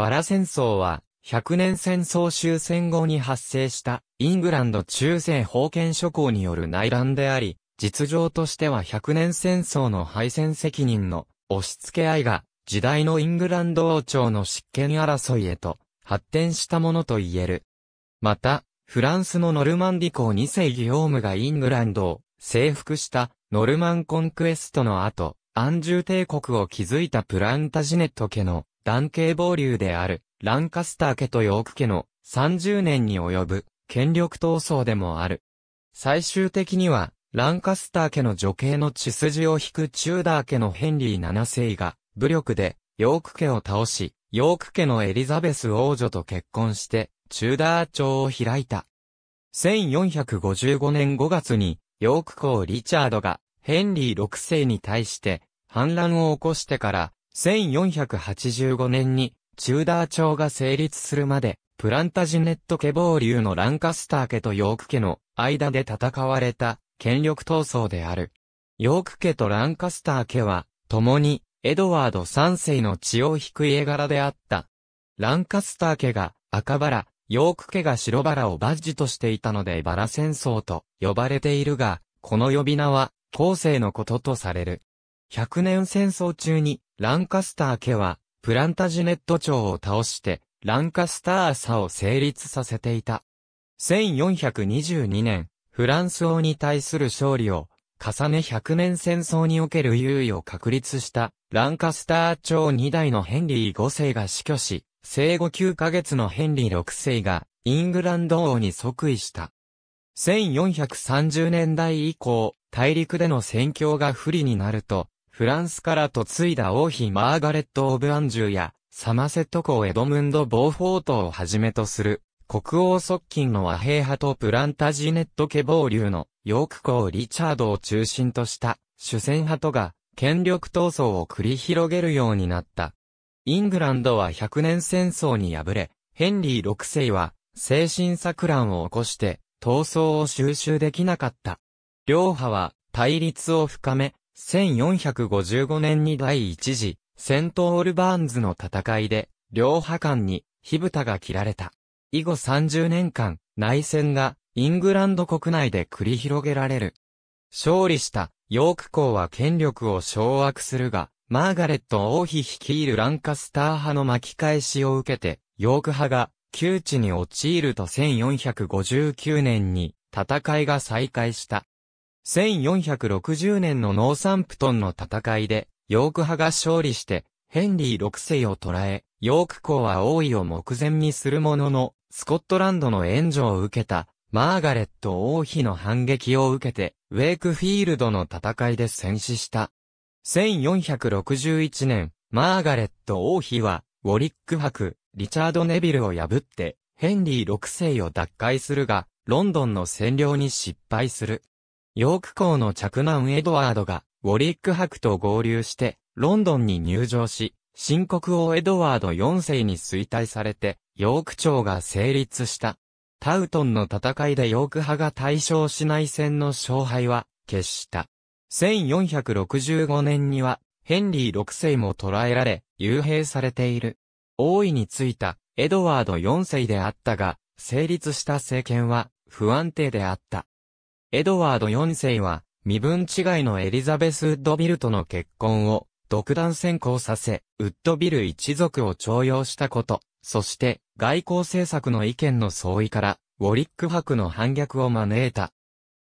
バラ戦争は、100年戦争終戦後に発生したイングランド中世封建諸侯による内乱であり、実情としては100年戦争の敗戦責任の押し付け合いが時代のイングランド王朝の執権争いへと発展したものと言える。また、フランスのノルマンディ公2世ギオームがイングランドを征服したノルマンコンクエストの後、安住帝国を築いたプランタジネット家の男系暴流である、ランカスター家とヨーク家の30年に及ぶ権力闘争でもある。最終的には、ランカスター家の女系の血筋を引くチューダー家のヘンリー7世が、武力で、ヨーク家を倒し、ヨーク家のエリザベス王女と結婚して、チューダー朝を開いた。1455年5月に、ヨーク公リチャードが、ヘンリー6世に対して、反乱を起こしてから、1485年にチューダー朝が成立するまで、プランタジネット家暴流のランカスター家とヨーク家の間で戦われた権力闘争である。ヨーク家とランカスター家は、共にエドワード3世の血を引く家柄であった。ランカスター家が赤バラ、ヨーク家が白バラをバッジとしていたのでバラ戦争と呼ばれているが、この呼び名は後世のこととされる。100年戦争中にランカスター家は、プランタジネット朝を倒して、ランカスター朝を成立させていた。1422年、フランス王に対する勝利を、重ね100年戦争における優位を確立した、ランカスター朝2代のヘンリー5世が死去し、生後9ヶ月のヘンリー6世が、イングランド王に即位した。1430年代以降、大陸での戦況が不利になると、フランスから嫁いだ王妃マーガレット・オブ・アンジュや、サマセット公エドムンド・ボーフォートをはじめとする、国王側近の和平派とプランタジネット・家暴流の、ヨーク公リチャードを中心とした、主戦派とが、権力闘争を繰り広げるようになった。イングランドは100年戦争に敗れ、ヘンリー6世は、精神錯乱を起こして、闘争を収拾できなかった。両派は、対立を深め、1455年に第一次、セントオールバーンズの戦いで、両派間に火蓋が切られた。以後30年間、内戦がイングランド国内で繰り広げられる。勝利したヨーク公は権力を掌握するが、マーガレット王妃率いるランカスター派の巻き返しを受けて、ヨーク派が窮地に陥ると1459年に戦いが再開した。1460年のノーサンプトンの戦いで、ヨーク派が勝利して、ヘンリー6世を捕らえ、ヨーク公は王位を目前にするものの、スコットランドの援助を受けた、マーガレット王妃の反撃を受けて、ウェイクフィールドの戦いで戦死した。1461年、マーガレット王妃は、ウォリック博、リチャード・ネビルを破って、ヘンリー6世を奪回するが、ロンドンの占領に失敗する。ヨーク校の着難エドワードが、ウォリック博と合流して、ロンドンに入城し、新国王エドワード4世に衰退されて、ヨーク朝が成立した。タウトンの戦いでヨーク派が対象しない戦の勝敗は、決した。1465年には、ヘンリー6世も捕らえられ、幽閉されている。王位についた、エドワード4世であったが、成立した政権は、不安定であった。エドワード4世は、身分違いのエリザベス・ウッドビルとの結婚を、独断先行させ、ウッドビル一族を徴用したこと、そして、外交政策の意見の相違から、ウォリック博の反逆を招いた。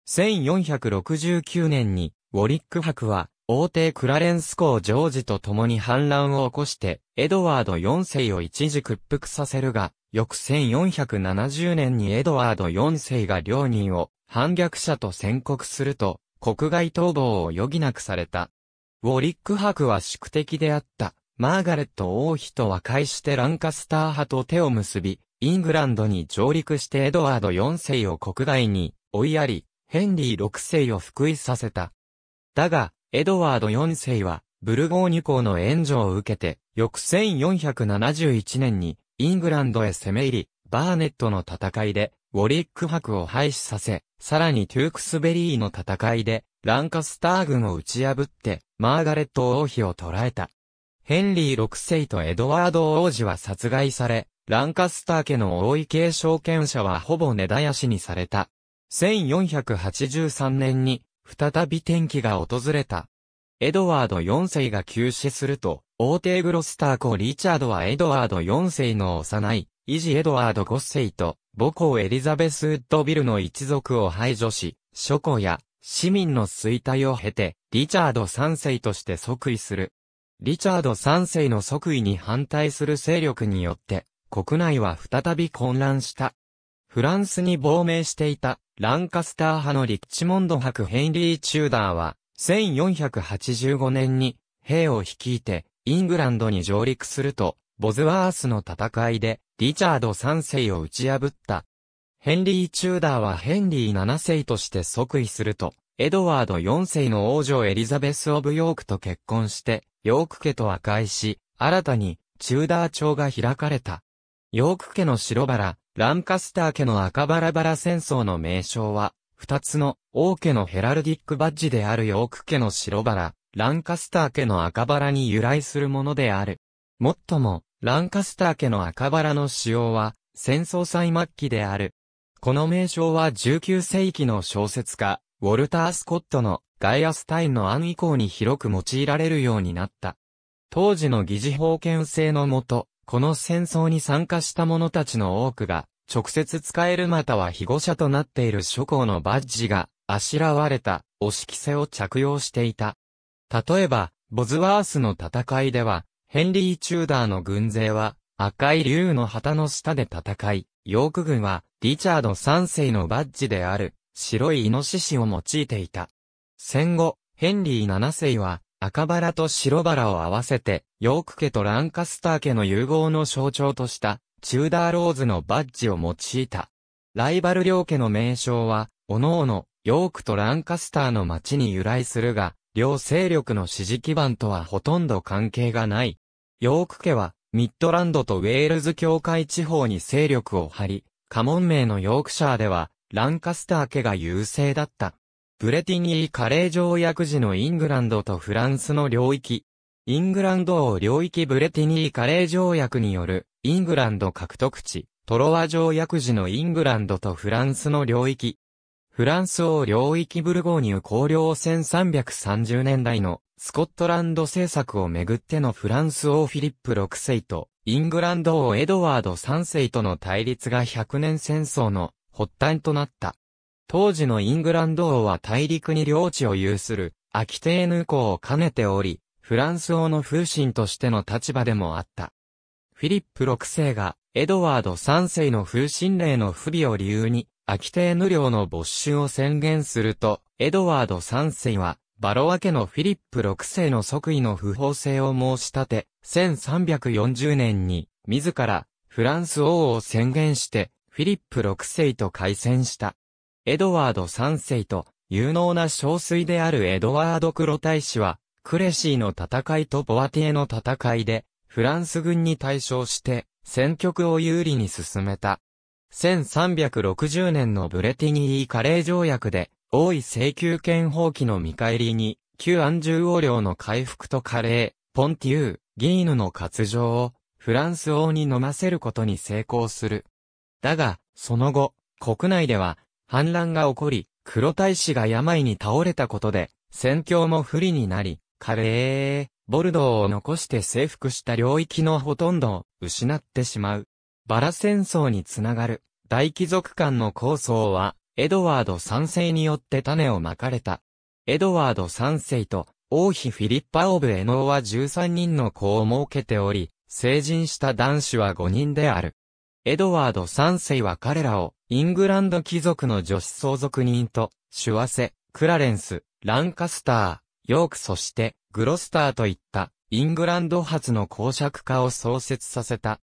1469年に、ウォリック博は、王帝クラレンス公ジョージと共に反乱を起こして、エドワード4世を一時屈服させるが、翌1470年にエドワード4世が両人を反逆者と宣告すると、国外逃亡を余儀なくされた。ウォリック博は宿敵であった、マーガレット王妃と和解してランカスター派と手を結び、イングランドに上陸してエドワード4世を国外に追いやり、ヘンリー6世を復位させた。だが、エドワード4世は、ブルゴーニュ公の援助を受けて、翌1471年に、イングランドへ攻め入り、バーネットの戦いで、ウォリック博を廃止させ、さらにトゥークスベリーの戦いで、ランカスター軍を打ち破って、マーガレット王妃を捕らえた。ヘンリー6世とエドワード王子は殺害され、ランカスター家の王位継承権者はほぼ根絶やしにされた。1483年に、再び転機が訪れた。エドワード4世が急死すると、王帝グロスター公リチャードはエドワード4世の幼い、維持エドワード5世と、母校エリザベスウッドビルの一族を排除し、諸侯や市民の衰退を経て、リチャード3世として即位する。リチャード3世の即位に反対する勢力によって、国内は再び混乱した。フランスに亡命していた、ランカスター派のリッチモンド博ヘンリー・チューダーは、1485年に、兵を率いて、イングランドに上陸すると、ボズワースの戦いで、リチャード3世を打ち破った。ヘンリー・チューダーはヘンリー7世として即位すると、エドワード4世の王女エリザベス・オブ・ヨークと結婚して、ヨーク家と和解し、新たに、チューダー朝が開かれた。ヨーク家の白バラ、ランカスター家の赤バラバラ戦争の名称は、二つの王家のヘラルディックバッジであるヨーク家の白バラ、ランカスター家の赤バラに由来するものである。もっとも、ランカスター家の赤バラの使用は、戦争最末期である。この名称は19世紀の小説家、ウォルター・スコットのガイアスタインの案以降に広く用いられるようになった。当時の疑似封権制のもと、この戦争に参加した者たちの多くが、直接使えるまたは被護者となっている諸侯のバッジが、あしらわれた、お色せを着用していた。例えば、ボズワースの戦いでは、ヘンリー・チューダーの軍勢は、赤い竜の旗の下で戦い、ヨーク軍は、リチャード3世のバッジである、白いイノシシを用いていた。戦後、ヘンリー7世は、赤バラと白バラを合わせて、ヨーク家とランカスター家の融合の象徴とした、チューダーローズのバッジを用いた。ライバル両家の名称は、各々、ヨークとランカスターの町に由来するが、両勢力の支持基盤とはほとんど関係がない。ヨーク家は、ミッドランドとウェールズ境界地方に勢力を張り、家紋名のヨークシャーでは、ランカスター家が優勢だった。ブレティニー・カレー条約時のイングランドとフランスの領域。イングランド王領域ブレティニー・カレー条約による、イングランド獲得地、トロワ条約時のイングランドとフランスの領域。フランス王領域ブルゴーニュ公領1330年代のスコットランド政策をめぐってのフランス王フィリップ6世とイングランド王エドワード3世との対立が100年戦争の発端となった。当時のイングランド王は大陸に領地を有するアキテーヌ公を兼ねており、フランス王の風神としての立場でもあった。フィリップ6世がエドワード3世の風神令の不備を理由にアキテーヌ領の没収を宣言すると、エドワード3世は、バロワ家のフィリップ6世の即位の不法性を申し立て、1340年に、自ら、フランス王を宣言して、フィリップ6世と開戦した。エドワード3世と、有能な少水であるエドワード黒大使は、クレシーの戦いとボアティエの戦いで、フランス軍に対象して、戦局を有利に進めた。1360年のブレティニーカレー条約で、王位請求権放棄の見返りに、旧安住王領の回復とカレー、ポンティウ、ギーヌの割上を、フランス王に飲ませることに成功する。だが、その後、国内では、反乱が起こり、黒大使が病に倒れたことで、戦況も不利になり、カレー、ボルドーを残して征服した領域のほとんどを失ってしまう。バラ戦争につながる大貴族間の構想は、エドワード3世によって種をまかれた。エドワード3世と王妃フィリッパ・オブ・エノーは13人の子を設けており、成人した男子は5人である。エドワード3世は彼らをイングランド貴族の女子相続人と、シュワセ、クラレンス、ランカスター、ヨークそして、グロスターといった、イングランド発の公爵家を創設させた。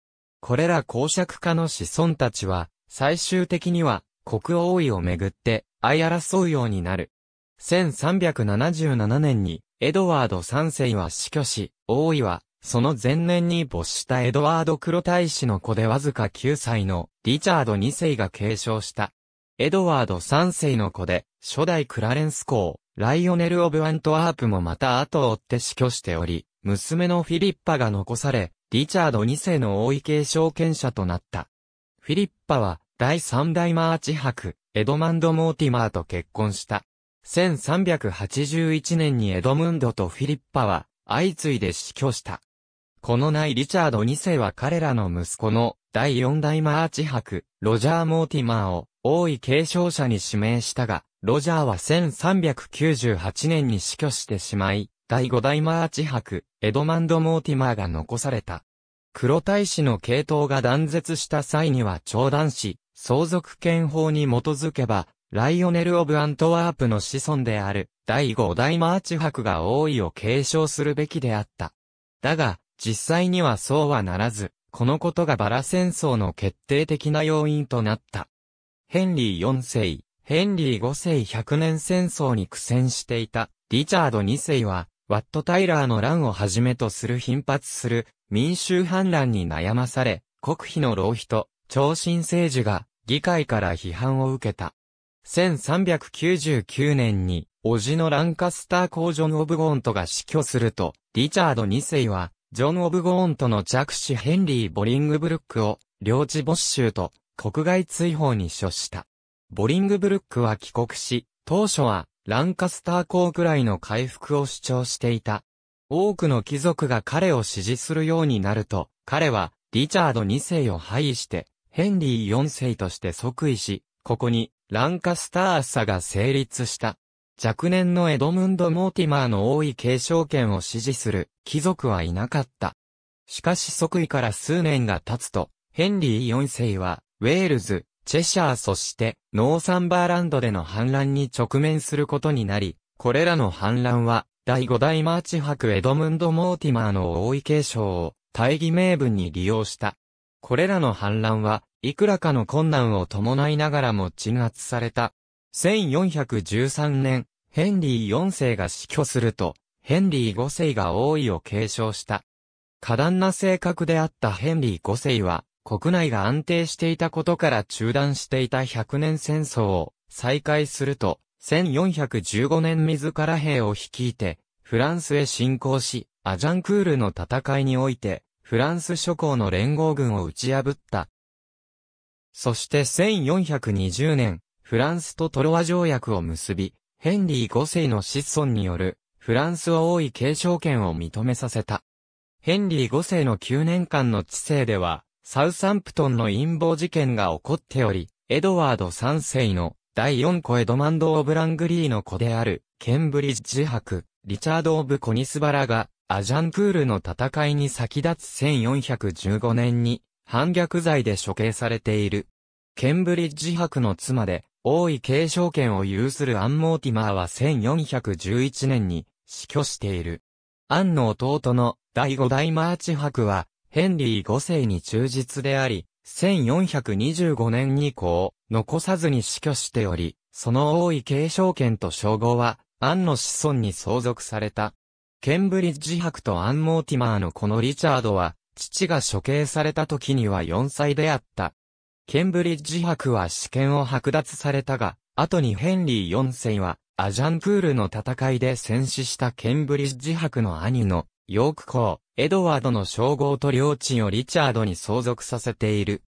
これら公爵家の子孫たちは、最終的には、国王位をめぐって、相争うようになる。1377年に、エドワード3世は死去し、王位は、その前年に没したエドワード黒大使の子でわずか9歳のリチャード2世が継承した。エドワード3世の子で、初代クラレンス公、ライオネル・オブ・アントワープもまた後を追って死去しており、娘のフィリッパが残され、リチャード2世の王位継承権者となった。フィリッパは、第3代マーチ博、エドマンド・モーティマーと結婚した。1381年にエドムンドとフィリッパは、相次いで死去した。この内リチャード2世は彼らの息子の第4代マーチ博、ロジャー・モーティマーを王位継承者に指名したが、ロジャーは1398年に死去してしまい、第五代マーチ博、エドマンド・モーティマーが残された。黒大使の系統が断絶した際には長断し、相続権法に基づけば、ライオネル・オブ・アントワープの子孫である、第五代マーチ博が王位を継承するべきであった。だが、実際にはそうはならず、このことがバラ戦争の決定的な要因となった。ヘンリー4世、ヘンリー5世100年戦争に苦戦していた、リチャード2世は、ワット・タイラーの乱をはじめとする頻発する民衆反乱に悩まされ、国費の浪費と、超新政治が議会から批判を受けた。1399年に、叔父のランカスター公ジョン・オブゴーントが死去すると、リチャード2世は、ジョン・オブゴーントの着手ヘンリー・ボリングブルックを、領地没収と、国外追放に処した。ボリングブルックは帰国し、当初は、ランカスター公くらいの回復を主張していた。多くの貴族が彼を支持するようになると、彼はリチャード2世を廃位して、ヘンリー4世として即位し、ここにランカスター朝が成立した。若年のエドムンド・モーティマーの王位継承権を支持する貴族はいなかった。しかし即位から数年が経つと、ヘンリー4世は、ウェールズ、チェシャーそして、ノーサンバーランドでの反乱に直面することになり、これらの反乱は、第5代マーチ博エドムンド・モーティマーの王位継承を、大義名分に利用した。これらの反乱は、いくらかの困難を伴いながらも鎮圧された。1413年、ヘンリー4世が死去すると、ヘンリー5世が王位を継承した。過断な性格であったヘンリー5世は、国内が安定していたことから中断していた100年戦争を再開すると、1415年自ら兵を率いて、フランスへ侵攻し、アジャンクールの戦いにおいて、フランス諸侯の連合軍を打ち破った。そして1420年、フランスとトロワ条約を結び、ヘンリー5世の子孫による、フランスは王位継承権を認めさせた。ヘンリー5世の9年間の治世では、サウサンプトンの陰謀事件が起こっており、エドワード3世の第4子エドマンド・オブ・ラングリーの子である、ケンブリッジ博、リチャード・オブ・コニスバラが、アジャンクールの戦いに先立つ1415年に、反逆罪で処刑されている。ケンブリッジ博の妻で、王位継承権を有するアン・モーティマーは1411年に死去している。アンの弟の第5代マーチ博はヘンリー5世に忠実であり、1425年以降、残さずに死去しており、その王位継承権と称号は、アンの子孫に相続された。ケンブリッジ博とアン・モーティマーのこのリチャードは、父が処刑された時には4歳であった。ケンブリッジ博は試験を剥奪されたが、後にヘンリー4世は、アジャンプールの戦いで戦死したケンブリッジ博の兄の、ヨーク公、エドワードの称号と領地をリチャードに相続させている。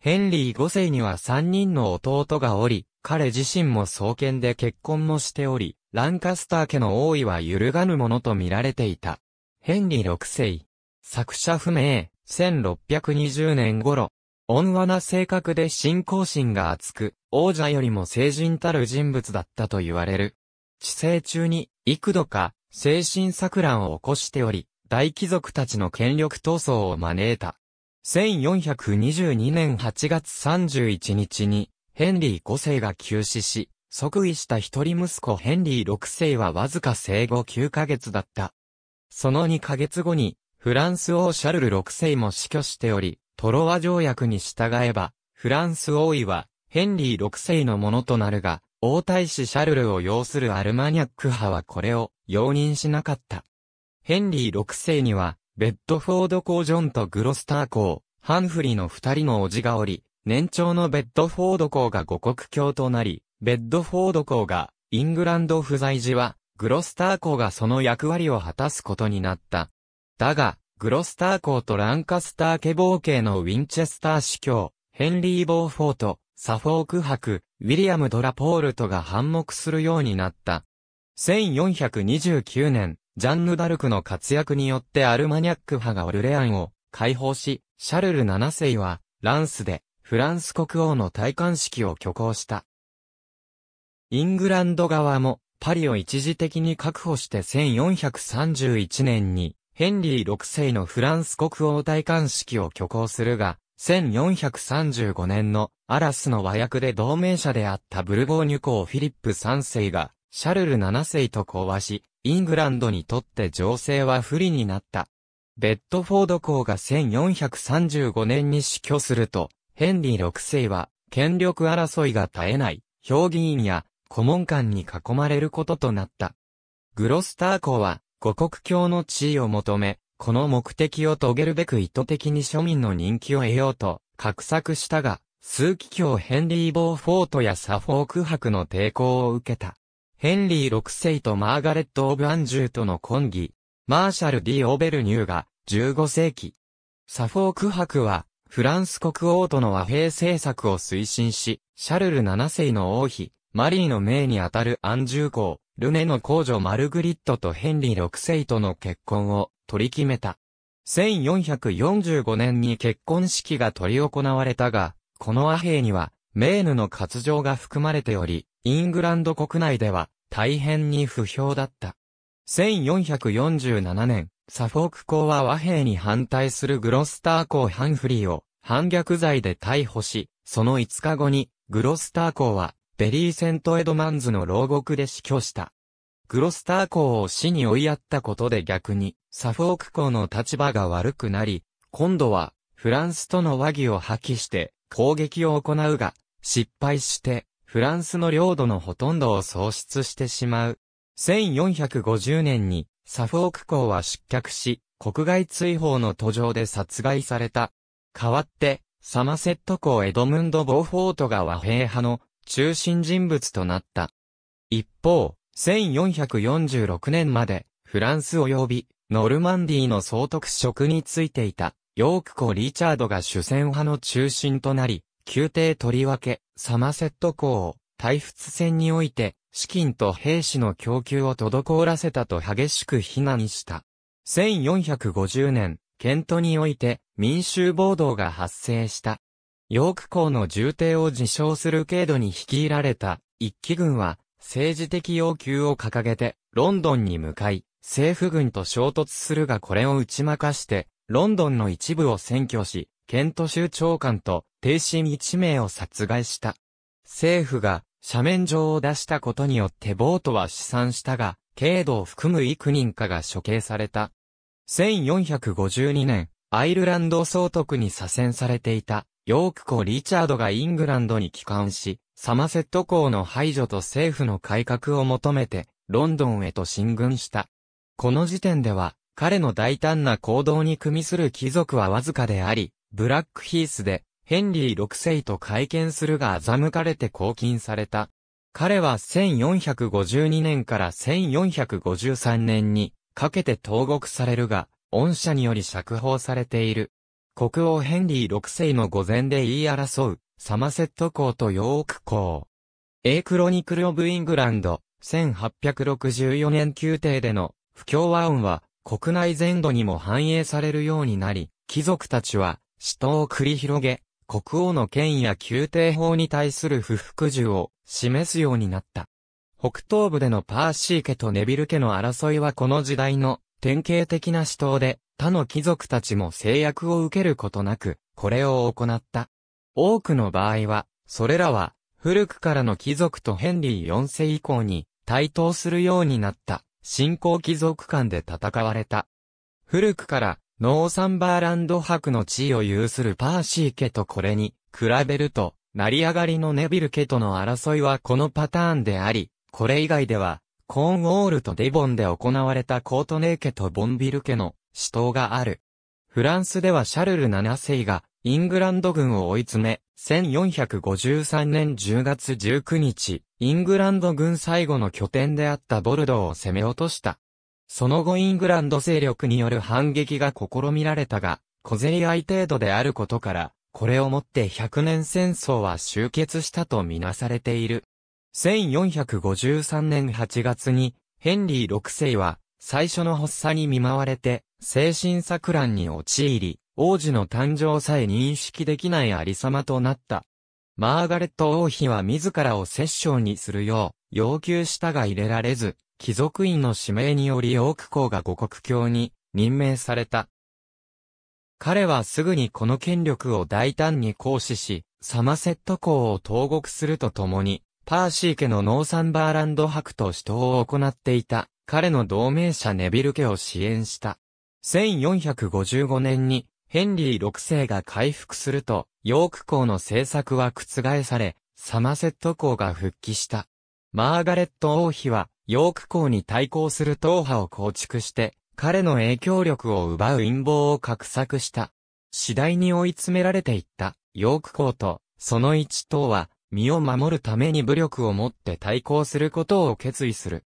ヘンリー5世には3人の弟がおり、彼自身も創建で結婚もしており、ランカスター家の王位は揺るがぬものと見られていた。ヘンリー6世。作者不明、1620年頃。温和な性格で信仰心が厚く、王者よりも成人たる人物だったと言われる。知性中に、幾度か、精神錯乱を起こしており、大貴族たちの権力闘争を招いた。1422年8月31日に、ヘンリー5世が急死し、即位した一人息子ヘンリー6世はわずか生後9ヶ月だった。その2ヶ月後に、フランス王シャルル6世も死去しており、トロワ条約に従えば、フランス王位は、ヘンリー6世のものとなるが、王太子シャルルを要するアルマニャック派はこれを容認しなかった。ヘンリー6世には、ベッドフォード公ジョンとグロスター公、ハンフリーの二人の叔父がおり、年長のベッドフォード公が五国教となり、ベッドフォード公が、イングランド不在時は、グロスター公がその役割を果たすことになった。だが、グロスター公とランカスター家防系のウィンチェスター司教、ヘンリー・ボーフォート、サフォーク博、ウィリアム・ドラポールとが反目するようになった。1429年、ジャンヌ・ダルクの活躍によってアルマニャック派がオルレアンを解放し、シャルル7世は、ランスで、フランス国王の戴冠式を挙行した。イングランド側も、パリを一時的に確保して1431年に、ヘンリー6世のフランス国王戴冠式を挙行するが、1435年のアラスの和訳で同盟者であったブルゴーニュ公フィリップ3世が、シャルル7世と講和し、イングランドにとって情勢は不利になった。ベッドフォード公が1435年に死去すると、ヘンリー6世は、権力争いが絶えない、評議員や、顧問官に囲まれることとなった。グロスター公は、五国教の地位を求め、この目的を遂げるべく意図的に庶民の人気を得ようと、画策したが、数奇教ヘンリー・ボーフォートやサフォーク博の抵抗を受けた。ヘンリー6世とマーガレット・オブ・アンジューとの婚儀、マーシャル・ディ・オベルニューが15世紀。サフォーク博は、フランス国王との和平政策を推進し、シャルル7世の王妃、マリーの命にあたるアンジュー公、ルネの公女マルグリットとヘンリー6世との結婚を取り決めた。1445年に結婚式が取り行われたが、この和平には、メーヌの割譲が含まれており、イングランド国内では大変に不評だった。1447年、サフォーク公は和平に反対するグロスター公ハンフリーを反逆罪で逮捕し、その5日後にグロスター公はベリーセントエドマンズの牢獄で死去した。グロスター公を死に追いやったことで逆に、サフォーク公の立場が悪くなり、今度は、フランスとの和議を破棄して、攻撃を行うが、失敗して、フランスの領土のほとんどを喪失してしまう。1450年に、サフォーク公は失脚し、国外追放の途上で殺害された。代わって、サマセット公エドムンド・ボーフォートが和平派の中心人物となった。一方、1446年まで、フランス及び、ノルマンディの総督職についていた、ヨーク公リチャードが主戦派の中心となり、宮廷とりわけ、サマセット港、退仏戦において、資金と兵士の供給を滞らせたと激しく非難した。1450年、ケントにおいて民衆暴動が発生した。ヨーク港の重帝を自称する軽度に率いられた一騎軍は政治的要求を掲げてロンドンに向かい政府軍と衝突するがこれを打ち負かしてロンドンの一部を占拠しケント州長官と定身一名を殺害した。政府が斜面状を出したことによってボートは試算したが、軽度を含む幾人かが処刑された。1452年、アイルランド総督に左遷されていた、ヨーク公リチャードがイングランドに帰還し、サマセット公の排除と政府の改革を求めて、ロンドンへと進軍した。この時点では、彼の大胆な行動に組みする貴族はわずかであり、ブラックヒースで、ヘンリー6世と会見するが欺かれて拘禁された。彼は1452年から1453年にかけて投獄されるが、恩赦により釈放されている。国王ヘンリー6世の御前で言い争う、サマセット公とヨーク公。A クロニクル・オブ・イングランド、1864年宮廷での不協和音は国内全土にも反映されるようになり、貴族たちは死闘を繰り広げ、国王の権威や宮廷法に対する不服従を示すようになった。北東部でのパーシー家とネビル家の争いはこの時代の典型的な死闘で、他の貴族たちも制約を受けることなく、これを行った。多くの場合は、それらは、古くからの貴族とヘンリー4世以降に対等するようになった、新興貴族間で戦われた。古くから、ノーサンバーランド博の地位を有するパーシー家とこれに比べると、成り上がりのネビル家との争いはこのパターンであり、これ以外では、コーンウォールとデボンで行われたコートネー家とボンビル家の死闘がある。フランスではシャルル7世がイングランド軍を追い詰め、1453年10月19日、イングランド軍最後の拠点であったボルドーを攻め落とした。その後イングランド勢力による反撃が試みられたが、小競り合い程度であることから、これをもって100年戦争は終結したとみなされている。1453年8月に、ヘンリー6世は、最初の発作に見舞われて、精神錯乱に陥り、王子の誕生さえ認識できないありさまとなった。マーガレット王妃は自らを摂政にするよう、要求したが入れられず、貴族院の指名によりオーク公が五国教に任命された。彼はすぐにこの権力を大胆に行使し、サマセット公を投獄するとともに、パーシー家のノーサンバーランド博と死闘を行っていた、彼の同盟者ネビル家を支援した。1455年に、ヘンリー6世が回復すると、ヨーク公の政策は覆され、サマセット公が復帰した。マーガレット王妃は、ヨーク公に対抗する党派を構築して、彼の影響力を奪う陰謀を画策した。次第に追い詰められていったヨーク公と、その一党は、身を守るために武力を持って対抗することを決意する。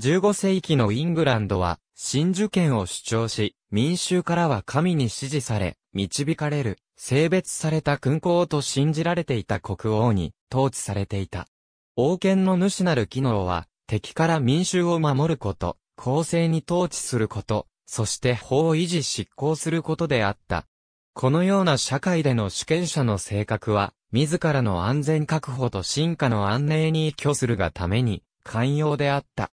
15世紀のイングランドは、真珠権を主張し、民衆からは神に支持され、導かれる、性別された君皇と信じられていた国王に、統治されていた。王権の主なる機能は、敵から民衆を守ること、公正に統治すること、そして法を維持執行することであった。このような社会での主権者の性格は、自らの安全確保と進化の安寧に依拠するがために、寛容であった。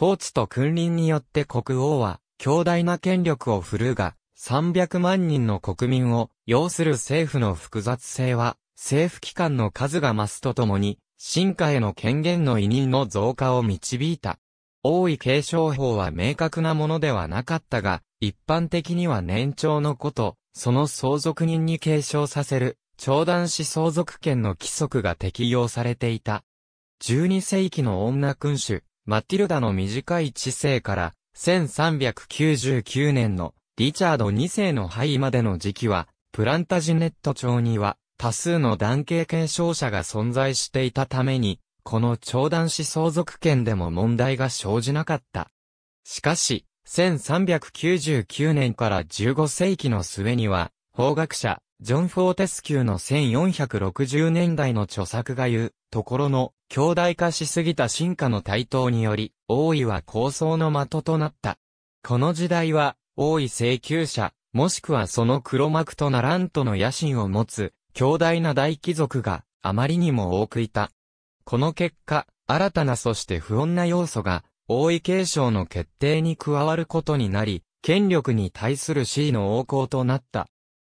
統治と君臨によって国王は、強大な権力を振るうが、300万人の国民を、要する政府の複雑性は、政府機関の数が増すとともに、進化への権限の委任の増加を導いた。王位継承法は明確なものではなかったが、一般的には年長のこと、その相続人に継承させる、長男子相続権の規則が適用されていた。12世紀の女君主、マティルダの短い知性から、1399年のリチャード2世の廃位までの時期は、プランタジネット朝には、多数の男系継承者が存在していたために、この長男子相続権でも問題が生じなかった。しかし、1399年から15世紀の末には、法学者、ジョン・フォーテスキューの1460年代の著作が言う、ところの、強大化しすぎた進化の台頭により、王位は構想の的となった。この時代は、王位請求者、もしくはその黒幕とならんとの野心を持つ、強大な大貴族があまりにも多くいた。この結果、新たなそして不穏な要素が、王位継承の決定に加わることになり、権力に対する C の横行となった。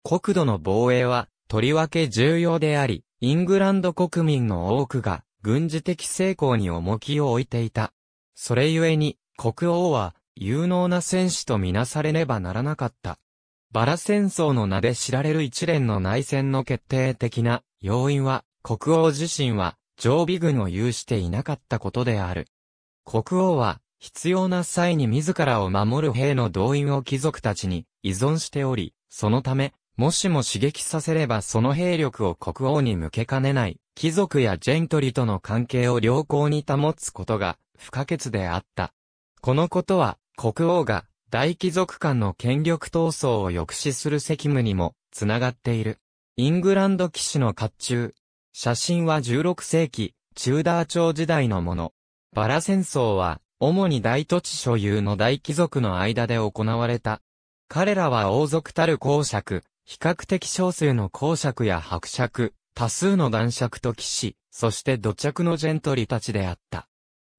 国土の防衛は、とりわけ重要であり、イングランド国民の多くが、軍事的成功に重きを置いていた。それゆえに、国王は、有能な戦士とみなされねばならなかった。バラ戦争の名で知られる一連の内戦の決定的な要因は、国王自身は常備軍を有していなかったことである。国王は、必要な際に自らを守る兵の動員を貴族たちに依存しており、そのため、もしも刺激させればその兵力を国王に向けかねない、貴族やジェントリとの関係を良好に保つことが不可欠であった。このことは、国王が大貴族間の権力闘争を抑止する責務にも、つながっている。イングランド騎士の甲冑。写真は16世紀、チューダー朝時代のもの。バラ戦争は、主に大土地所有の大貴族の間で行われた。彼らは王族たる公爵、比較的少数の公爵や伯爵、多数の男爵と騎士、そして土着のジェントリたちであった。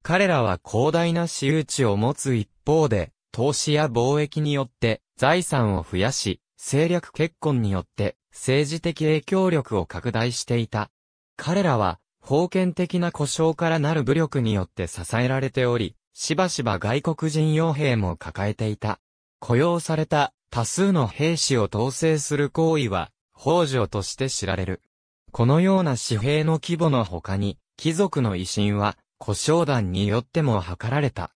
彼らは広大な私有地を持つ一方で、投資や貿易によって財産を増やし、政略結婚によって政治的影響力を拡大していた。彼らは、封建的な故障からなる武力によって支えられており、しばしば外国人傭兵も抱えていた。雇用された多数の兵士を統制する行為は、法条として知られる。このような紙幣の規模の他に、貴族の威信は、故障団によっても図られた。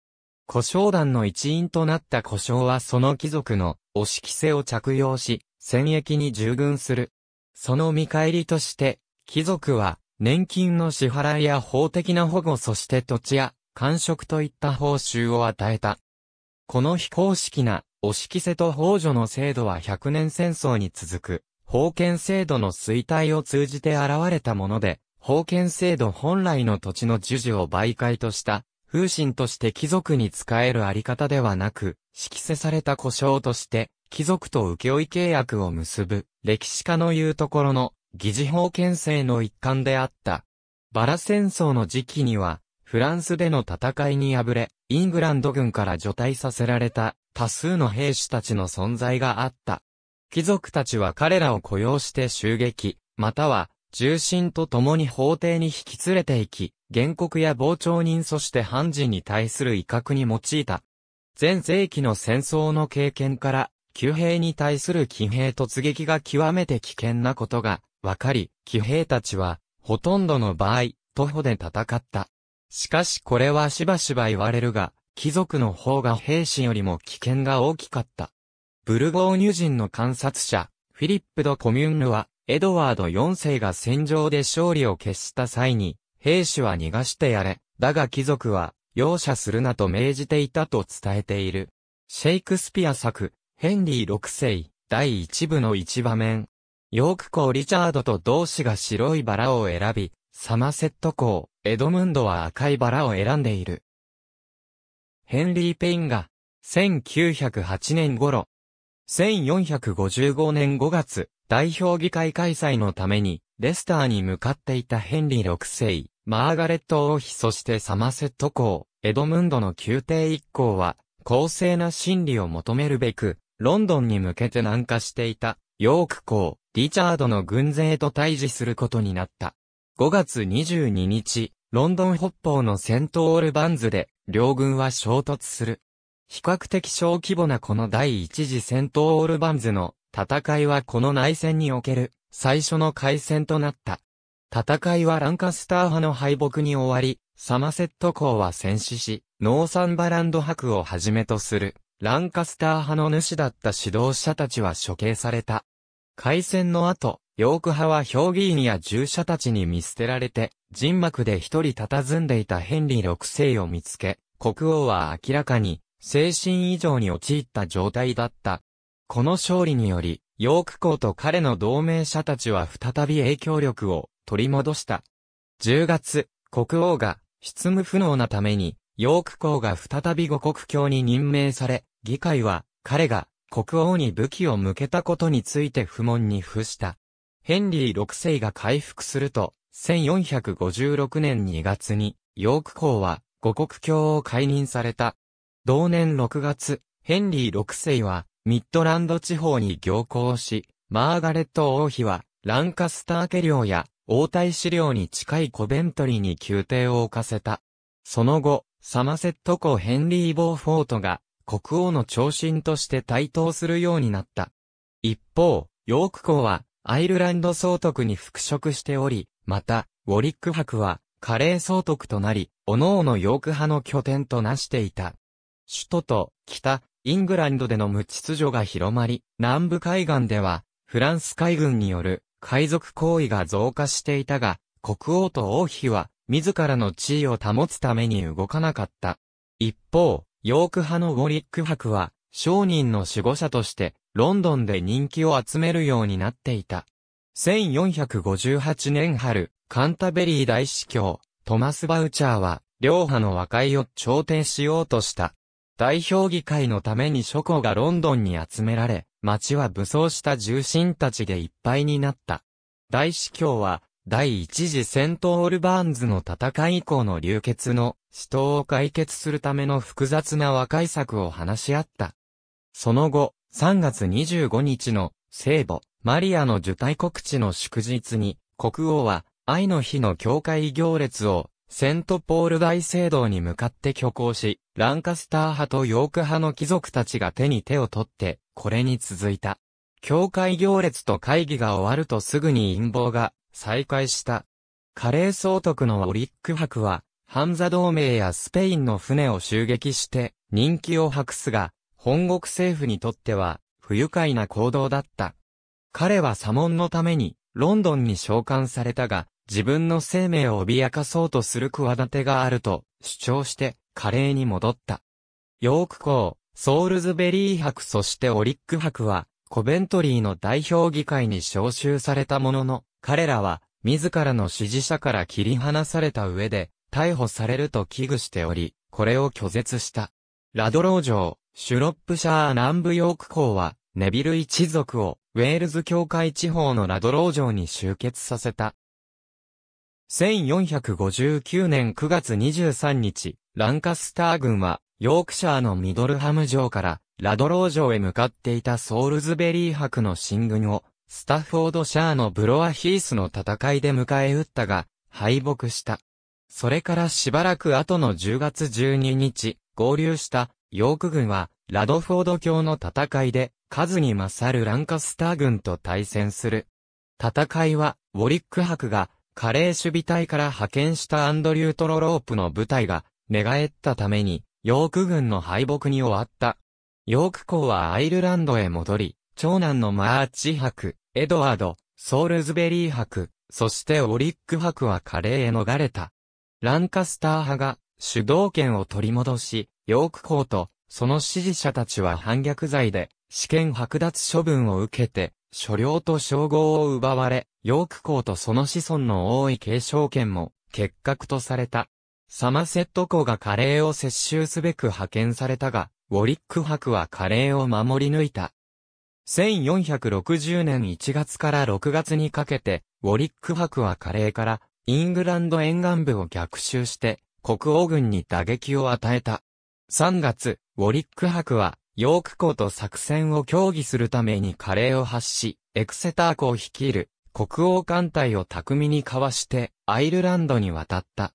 古障団の一員となった古障はその貴族の押し着せを着用し、戦役に従軍する。その見返りとして、貴族は年金の支払いや法的な保護そして土地や官職といった報酬を与えた。この非公式な、お着せと法助の制度は100年戦争に続く、封建制度の衰退を通じて現れたもので、封建制度本来の土地の授受を媒介とした風神として貴族に仕えるあり方ではなく、色揮せされた故障として、貴族と請負契約を結ぶ、歴史家の言うところの、議事法権制の一環であった。バラ戦争の時期には、フランスでの戦いに敗れ、イングランド軍から除隊させられた多数の兵士たちの存在があった。貴族たちは彼らを雇用して襲撃、または重心と共に法廷に引き連れて行き、原告や傍聴人そして判事に対する威嚇に用いた。前世紀の戦争の経験から、旧兵に対する騎兵突撃が極めて危険なことが分かり、騎兵たちは、ほとんどの場合、徒歩で戦った。しかしこれはしばしば言われるが、貴族の方が兵士よりも危険が大きかった。ブルゴーニュ人の観察者、フィリップ・ド・コミュンヌは、エドワード4世が戦場で勝利を決した際に、兵士は逃がしてやれ、だが貴族は、容赦するなと命じていたと伝えている。シェイクスピア作、ヘンリー6世、第1部の一場面。ヨーク公リチャードと同志が白いバラを選び、サマセット公、エドムンドは赤いバラを選んでいる。ヘンリー・ペインが、1908年頃、1455年5月、代表議会開催のために、レスターに向かっていたヘンリー6世、マーガレット王妃そしてサマセット公、エドムンドの宮廷一行は、公正な審理を求めるべく、ロンドンに向けて南下していた、ヨーク公、リチャードの軍勢と対峙することになった。5月22日、ロンドン北方のセントオールバンズで、両軍は衝突する。比較的小規模なこの第一次セントオールバンズの戦いはこの内戦における最初の開戦となった。戦いはランカスター派の敗北に終わり、サマセット校は戦死し、ノーサンバランド博をはじめとする、ランカスター派の主だった指導者たちは処刑された。開戦の後、ヨーク派は評議員や従者たちに見捨てられて、人幕で一人佇んでいたヘンリー6世を見つけ、国王は明らかに、精神異常に陥った状態だった、この勝利により、ヨーク校と彼の同盟者たちは再び影響力を取り戻した。10月、国王が執務不能なために、ヨーク校が再び五国教に任命され、議会は彼が国王に武器を向けたことについて不問に付した。ヘンリー6世が回復すると、1456年2月に、ヨーク校は五国教を解任された。同年6月、ヘンリー6世は、ミッドランド地方に行幸し、マーガレット王妃は、ランカスター家領や、王太子領に近いコベントリーに宮廷を置かせた。その後、サマセット公ヘンリー・ボーフォートが、国王の長身として台頭するようになった。一方、ヨーク公は、アイルランド総督に復職しており、また、ウォリック伯は、カレー総督となり、各々ヨーク派の拠点となしていた。首都と、北、イングランドでの無秩序が広まり、南部海岸では、フランス海軍による海賊行為が増加していたが、国王と王妃は、自らの地位を保つために動かなかった。一方、ヨーク派のウォリック博は、商人の守護者として、ロンドンで人気を集めるようになっていた。1458年春、カンタベリー大司教、トマス・バウチャーは、両派の和解を調停しようとした。代表議会のために諸侯がロンドンに集められ、町は武装した重臣たちでいっぱいになった。大司教は、第一次戦闘オルバーンズの戦い以降の流血の死闘を解決するための複雑な和解策を話し合った。その後、3月25日の聖母、マリアの受胎告知の祝日に、国王は愛の日の教会行列をセントポール大聖堂に向かって挙行し、ランカスター派とヨーク派の貴族たちが手に手を取って、これに続いた。教会行列と会議が終わるとすぐに陰謀が再開した。カレー総督のオリック博は、ハンザ同盟やスペインの船を襲撃して人気を博すが、本国政府にとっては不愉快な行動だった。彼は左門のためにロンドンに召喚されたが、自分の生命を脅かそうとする企てがあると主張して華麗に戻った。ヨーク校、ソールズベリー博そしてオリック博はコベントリーの代表議会に招集されたものの、彼らは自らの支持者から切り離された上で逮捕されると危惧しており、これを拒絶した。ラドロー城、シュロップシャー南部ヨーク校はネビル一族をウェールズ教会地方のラドロー城に集結させた。1459年9月23日、ランカスター軍は、ヨークシャーのミドルハム城から、ラドロー城へ向かっていたソールズベリー博の進軍を、スタッフォードシャーのブロアヒースの戦いで迎え撃ったが、敗北した。それからしばらく後の10月12日、合流したヨーク軍は、ラドフォード教の戦いで、数に勝るランカスター軍と対戦する。戦いは、ウォリック博が、カレー守備隊から派遣したアンドリュートロロープの部隊が、寝返ったために、ヨーク軍の敗北に終わった。ヨーク校はアイルランドへ戻り、長男のマーチ博、エドワード、ソールズベリー博、そしてオリック博はカレーへ逃れた。ランカスター派が主導権を取り戻し、ヨーク校とその支持者たちは反逆罪で試験剥奪処分を受けて所領と称号を奪われ、ヨーク公とその子孫の多い継承権も、結核とされた。サマセット公がカレーを接収すべく派遣されたが、ウォリック博はカレーを守り抜いた。1460年1月から6月にかけて、ウォリック博はカレーからイングランド沿岸部を逆襲して、国王軍に打撃を与えた。3月、ウォリック博はヨーク校と作戦を協議するためにカレーを発し、エクセター校を率いる国王艦隊を巧みにかわしてアイルランドに渡った。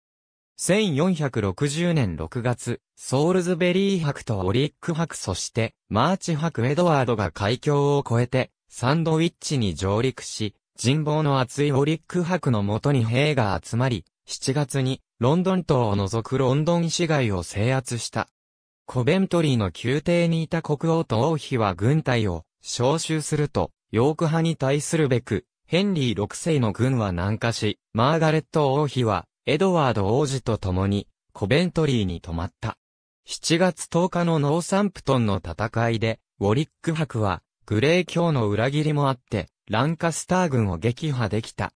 1460年6月、ソールズベリー博とオリック博そしてマーチ博エドワードが海峡を越えてサンドウィッチに上陸し、人望の厚いオリック博のもとに兵が集まり、7月にロンドン島を除くロンドン市街を制圧した。コベントリーの宮廷にいた国王と王妃は軍隊を召集すると、ヨーク派に対するべく、ヘンリー6世の軍は南下し、マーガレット王妃は、エドワード王子と共に、コベントリーに泊まった。7月10日のノーサンプトンの戦いで、ウォリック博は、グレー教の裏切りもあって、ランカスター軍を撃破できた。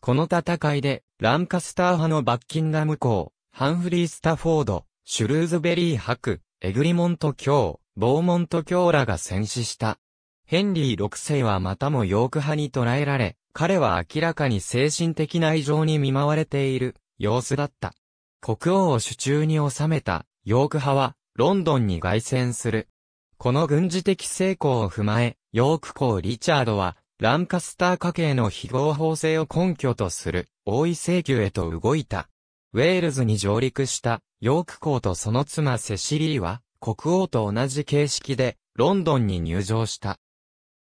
この戦いで、ランカスター派のバッキンガム公、ハンフリー・スタフォード、シュルーズベリー博、エグリモント卿、ボーモント卿らが戦死した。ヘンリー6世はまたもヨーク派に捕らえられ、彼は明らかに精神的な異常に見舞われている様子だった。国王を手中に収めたヨーク派はロンドンに凱旋する。この軍事的成功を踏まえ、ヨーク公リチャードはランカスター家系の非合法性を根拠とする王位請求へと動いた。ウェールズに上陸したヨーク公とその妻セシリーは、国王と同じ形式でロンドンに入場した。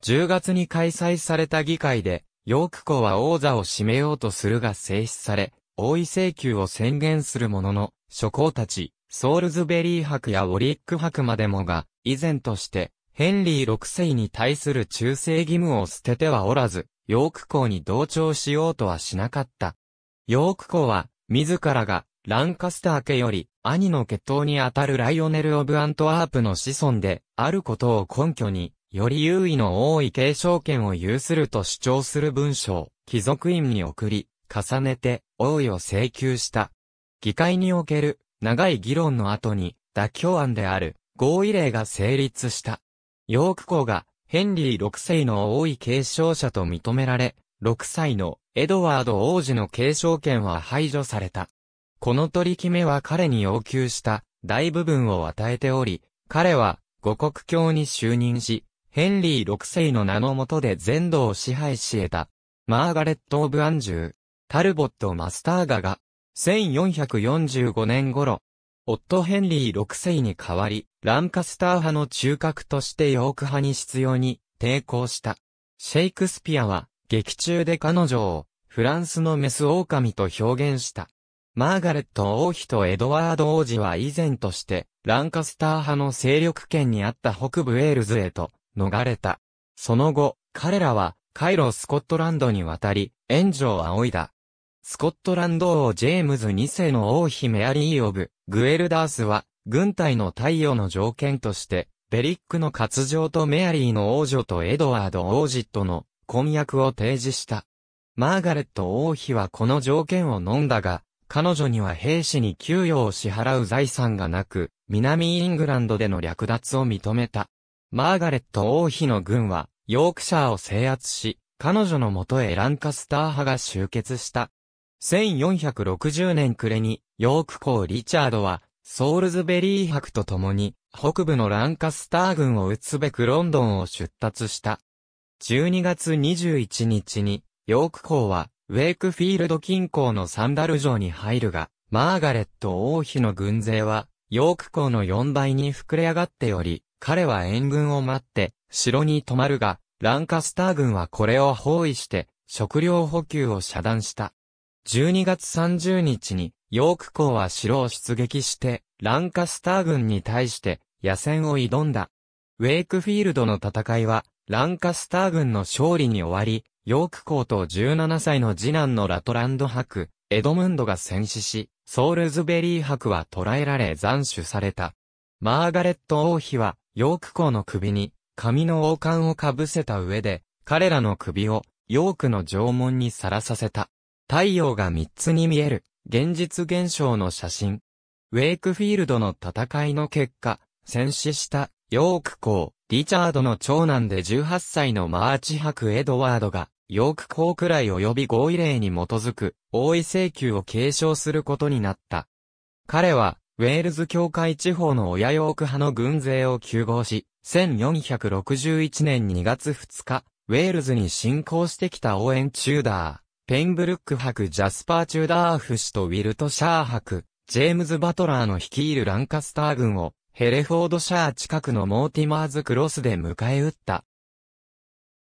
10月に開催された議会で、ヨーク公は王座を占めようとするが制止され、王位請求を宣言するものの、諸侯たち、ソールズベリー博やウォリック博までもが、以前として、ヘンリー6世に対する忠誠義務を捨ててはおらず、ヨーク公に同調しようとはしなかった。ヨーク公は、自らが、ランカスター家より、兄の血統にあたるライオネル・オブ・アントワープの子孫で、あることを根拠に、より優位の多い継承権を有すると主張する文書を、貴族院に送り、重ねて、王位を請求した。議会における、長い議論の後に、妥協案である、合意令が成立した。ヨーク公が、ヘンリー6世の王位継承者と認められ、6歳のエドワード王子の継承権は排除された。この取り決めは彼に要求した大部分を与えており、彼は五国教に就任し、ヘンリー6世の名の下で全土を支配し得た。マーガレット・オブ・アンジュー、タルボット・マスターガが、1445年頃、夫ヘンリー6世に代わり、ランカスター派の中核としてヨーク派に必要に抵抗した。シェイクスピアは、劇中で彼女を、フランスのメス狼と表現した。マーガレット王妃とエドワード王子は以前として、ランカスター派の勢力圏にあった北部ウェールズへと、逃れた。その後、彼らは、カイロ・スコットランドに渡り、援助を仰いだ。スコットランド王ジェームズ2世の王妃メアリー・オブ、グエルダースは、軍隊の太陽の条件として、ベリックの割譲とメアリーの王女とエドワード王子との婚約を提示した。マーガレット王妃はこの条件を飲んだが、彼女には兵士に給与を支払う財産がなく、南イングランドでの略奪を認めた。マーガレット王妃の軍は、ヨークシャーを制圧し、彼女のもとへランカスター派が集結した。1460年暮れに、ヨーク公リチャードは、ソールズベリー伯と共に、北部のランカスター軍を撃つべくロンドンを出立した。12月21日に、ヨーク港は、ウェイクフィールド近郊のサンダル城に入るが、マーガレット王妃の軍勢は、ヨーク港の4倍に膨れ上がっており、彼は援軍を待って、城に泊まるが、ランカスター軍はこれを包囲して、食料補給を遮断した。12月30日に、ヨーク港は城を出撃して、ランカスター軍に対して、野戦を挑んだ。ウェイクフィールドの戦いは、ランカスター軍の勝利に終わり、ヨーク公と17歳の次男のラトランド博、エドムンドが戦死し、ソールズベリー博は捕らえられ斬首された。マーガレット王妃は、ヨーク公の首に、紙の王冠をかぶせた上で、彼らの首を、ヨークの縄文にさらさせた。太陽が三つに見える、現実現象の写真。ウェイクフィールドの戦いの結果、戦死したヨーク公、リチャードの長男で18歳のマーチ伯エドワードが、ヨーク公くらい及び合意令に基づく、王位請求を継承することになった。彼は、ウェールズ教会地方の親ヨーク派の軍勢を休合し、1461年2月2日、ウェールズに侵攻してきたオーエン・チューダー、ペンブルック伯ジャスパー・チューダーフ氏とウィルト・シャー伯、ジェームズ・バトラーの率いるランカスター軍をヘレフォードシャー近くのモーティマーズクロスで迎え撃った。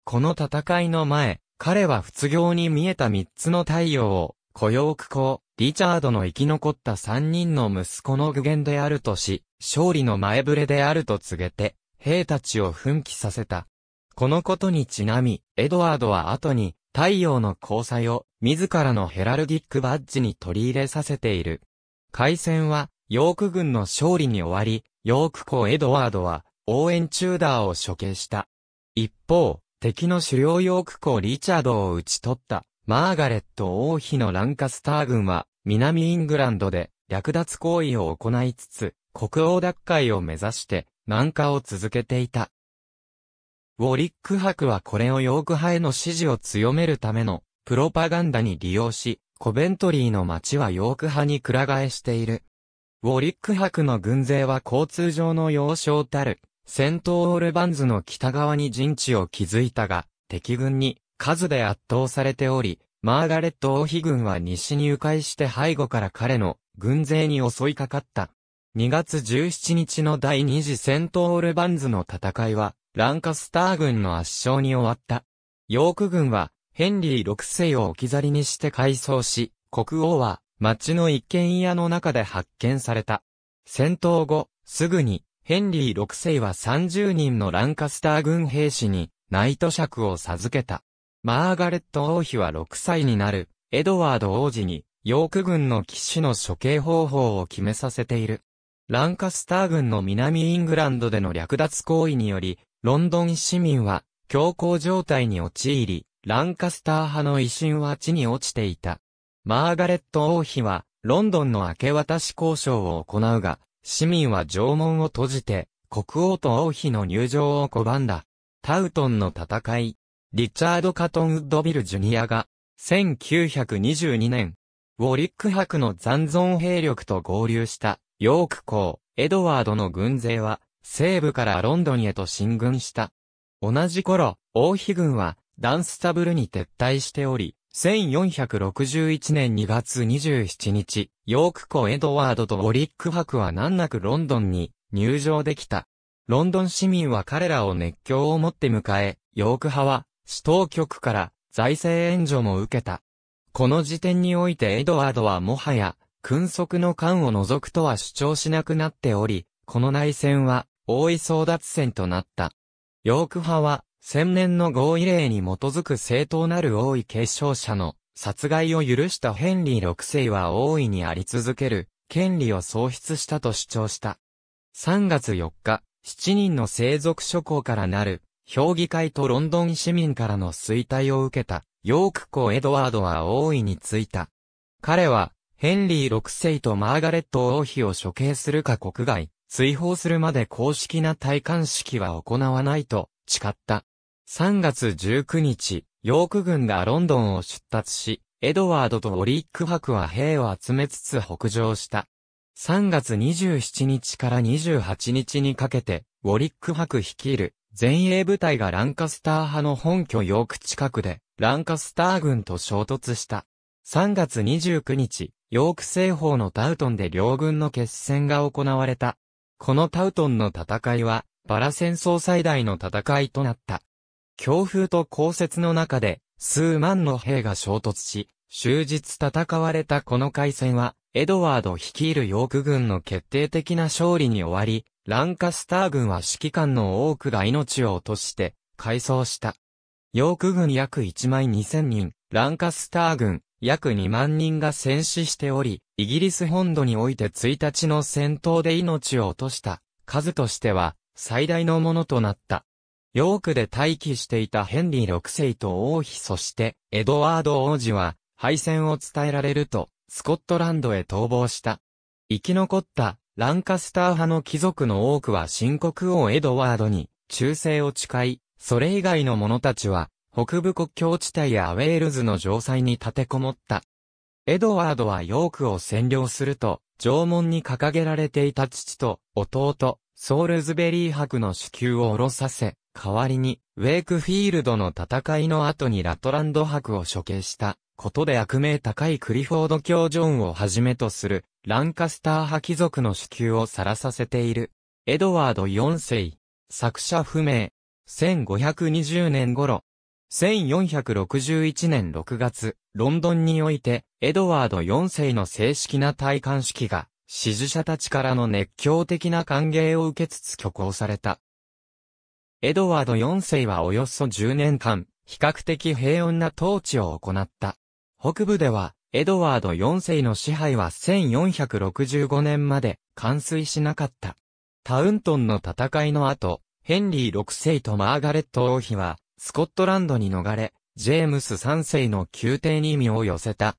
この戦いの前、彼は仏業に見えた三つの太陽を、雇用区公、リチャードの生き残った三人の息子の具現であるとし、勝利の前触れであると告げて、兵たちを奮起させた。このことにちなみ、エドワードは後に、太陽の交際を、自らのヘラルディックバッジに取り入れさせている。海戦は、ヨーク軍の勝利に終わり、ヨーク公エドワードは、応援チューダーを処刑した。一方、敵の狩猟ヨーク公リチャードを討ち取った、マーガレット王妃のランカスター軍は、南イングランドで、略奪行為を行いつつ、国王奪回を目指して、南下を続けていた。ウォリック博はこれをヨーク派への支持を強めるための、プロパガンダに利用し、コベントリーの街はヨーク派にく替えしている。ウォリック博の軍勢は交通上の要衝たる、戦闘オールバンズの北側に陣地を築いたが、敵軍に数で圧倒されており、マーガレット王妃軍は西に迂回して背後から彼の軍勢に襲いかかった。2月17日の第二次戦闘オールバンズの戦いは、ランカスター軍の圧勝に終わった。ヨーク軍は、ヘンリー6世を置き去りにして改装し、国王は、町の一軒家の中で発見された。戦闘後、すぐに、ヘンリー6世は30人のランカスター軍兵士に、ナイト尺を授けた。マーガレット王妃は6歳になる、エドワード王子に、ヨーク軍の騎士の処刑方法を決めさせている。ランカスター軍の南イングランドでの略奪行為により、ロンドン市民は、強硬状態に陥り、ランカスター派の威信は地に落ちていた。マーガレット王妃は、ロンドンの明け渡し交渉を行うが、市民は城門を閉じて、国王と王妃の入場を拒んだ。タウトンの戦い、リチャード・カトン・ウッドビル・ジュニアが、1922年、ウォリック博の残存兵力と合流した、ヨーク公、エドワードの軍勢は、西部からロンドンへと進軍した。同じ頃、王妃軍は、ダンスタブルに撤退しており、1461年2月27日、ヨーク湖エドワードとオリック博は難なくロンドンに入場できた。ロンドン市民は彼らを熱狂をもって迎え、ヨーク派は、市当局から財政援助も受けた。この時点においてエドワードはもはや、君足の艦を除くとは主張しなくなっており、この内戦は、大い争奪戦となった。ヨーク派は、千年の合意令に基づく正当なる王位継承者の殺害を許したヘンリー6世は王位にあり続ける権利を喪失したと主張した。3月4日、7人の生族諸侯からなる評議会とロンドン市民からの衰退を受けたヨーク公エドワードは王位についた。彼はヘンリー6世とマーガレット王妃を処刑するか国外、追放するまで公式な戴冠式は行わないと誓った。3月19日、ヨーク軍がロンドンを出立し、エドワードとオリック博は兵を集めつつ北上した。3月27日から28日にかけて、ウォリック博率いる前衛部隊がランカスター派の本拠ヨーク近くで、ランカスター軍と衝突した。3月29日、ヨーク西方のタウトンで両軍の決戦が行われた。このタウトンの戦いは、バラ戦争最大の戦いとなった。強風と降雪の中で、数万の兵が衝突し、終日戦われたこの海戦は、エドワード率いるヨーク軍の決定的な勝利に終わり、ランカスター軍は指揮官の多くが命を落として、改装した。ヨーク軍約1万2000人、ランカスター軍約2万人が戦死しており、イギリス本土において1日の戦闘で命を落とした数としては最大のものとなった。ヨークで待機していたヘンリー6世と王妃そしてエドワード王子は敗戦を伝えられるとスコットランドへ逃亡した。生き残ったランカスター派の貴族の多くは新国王エドワードに忠誠を誓い、それ以外の者たちは北部国境地帯やウェールズの城塞に立てこもった。エドワードはヨークを占領すると、縄文に掲げられていた父と弟、ソールズベリー博の子宮を下ろさせ、代わりに、ウェイクフィールドの戦いの後にラトランド博を処刑したことで悪名高いクリフォード教ジョンをはじめとするランカスター派貴族の子宮をさらさせている。エドワード4世。作者不明。1520年頃。1461年6月、ロンドンにおいて、エドワード4世の正式な戴冠式が、支持者たちからの熱狂的な歓迎を受けつつ挙行された。エドワード4世はおよそ10年間、比較的平穏な統治を行った。北部では、エドワード4世の支配は1465年まで完遂しなかった。タウントンの戦いの後、ヘンリー6世とマーガレット王妃は、スコットランドに逃れ、ジェームス3世の宮廷に身を寄せた。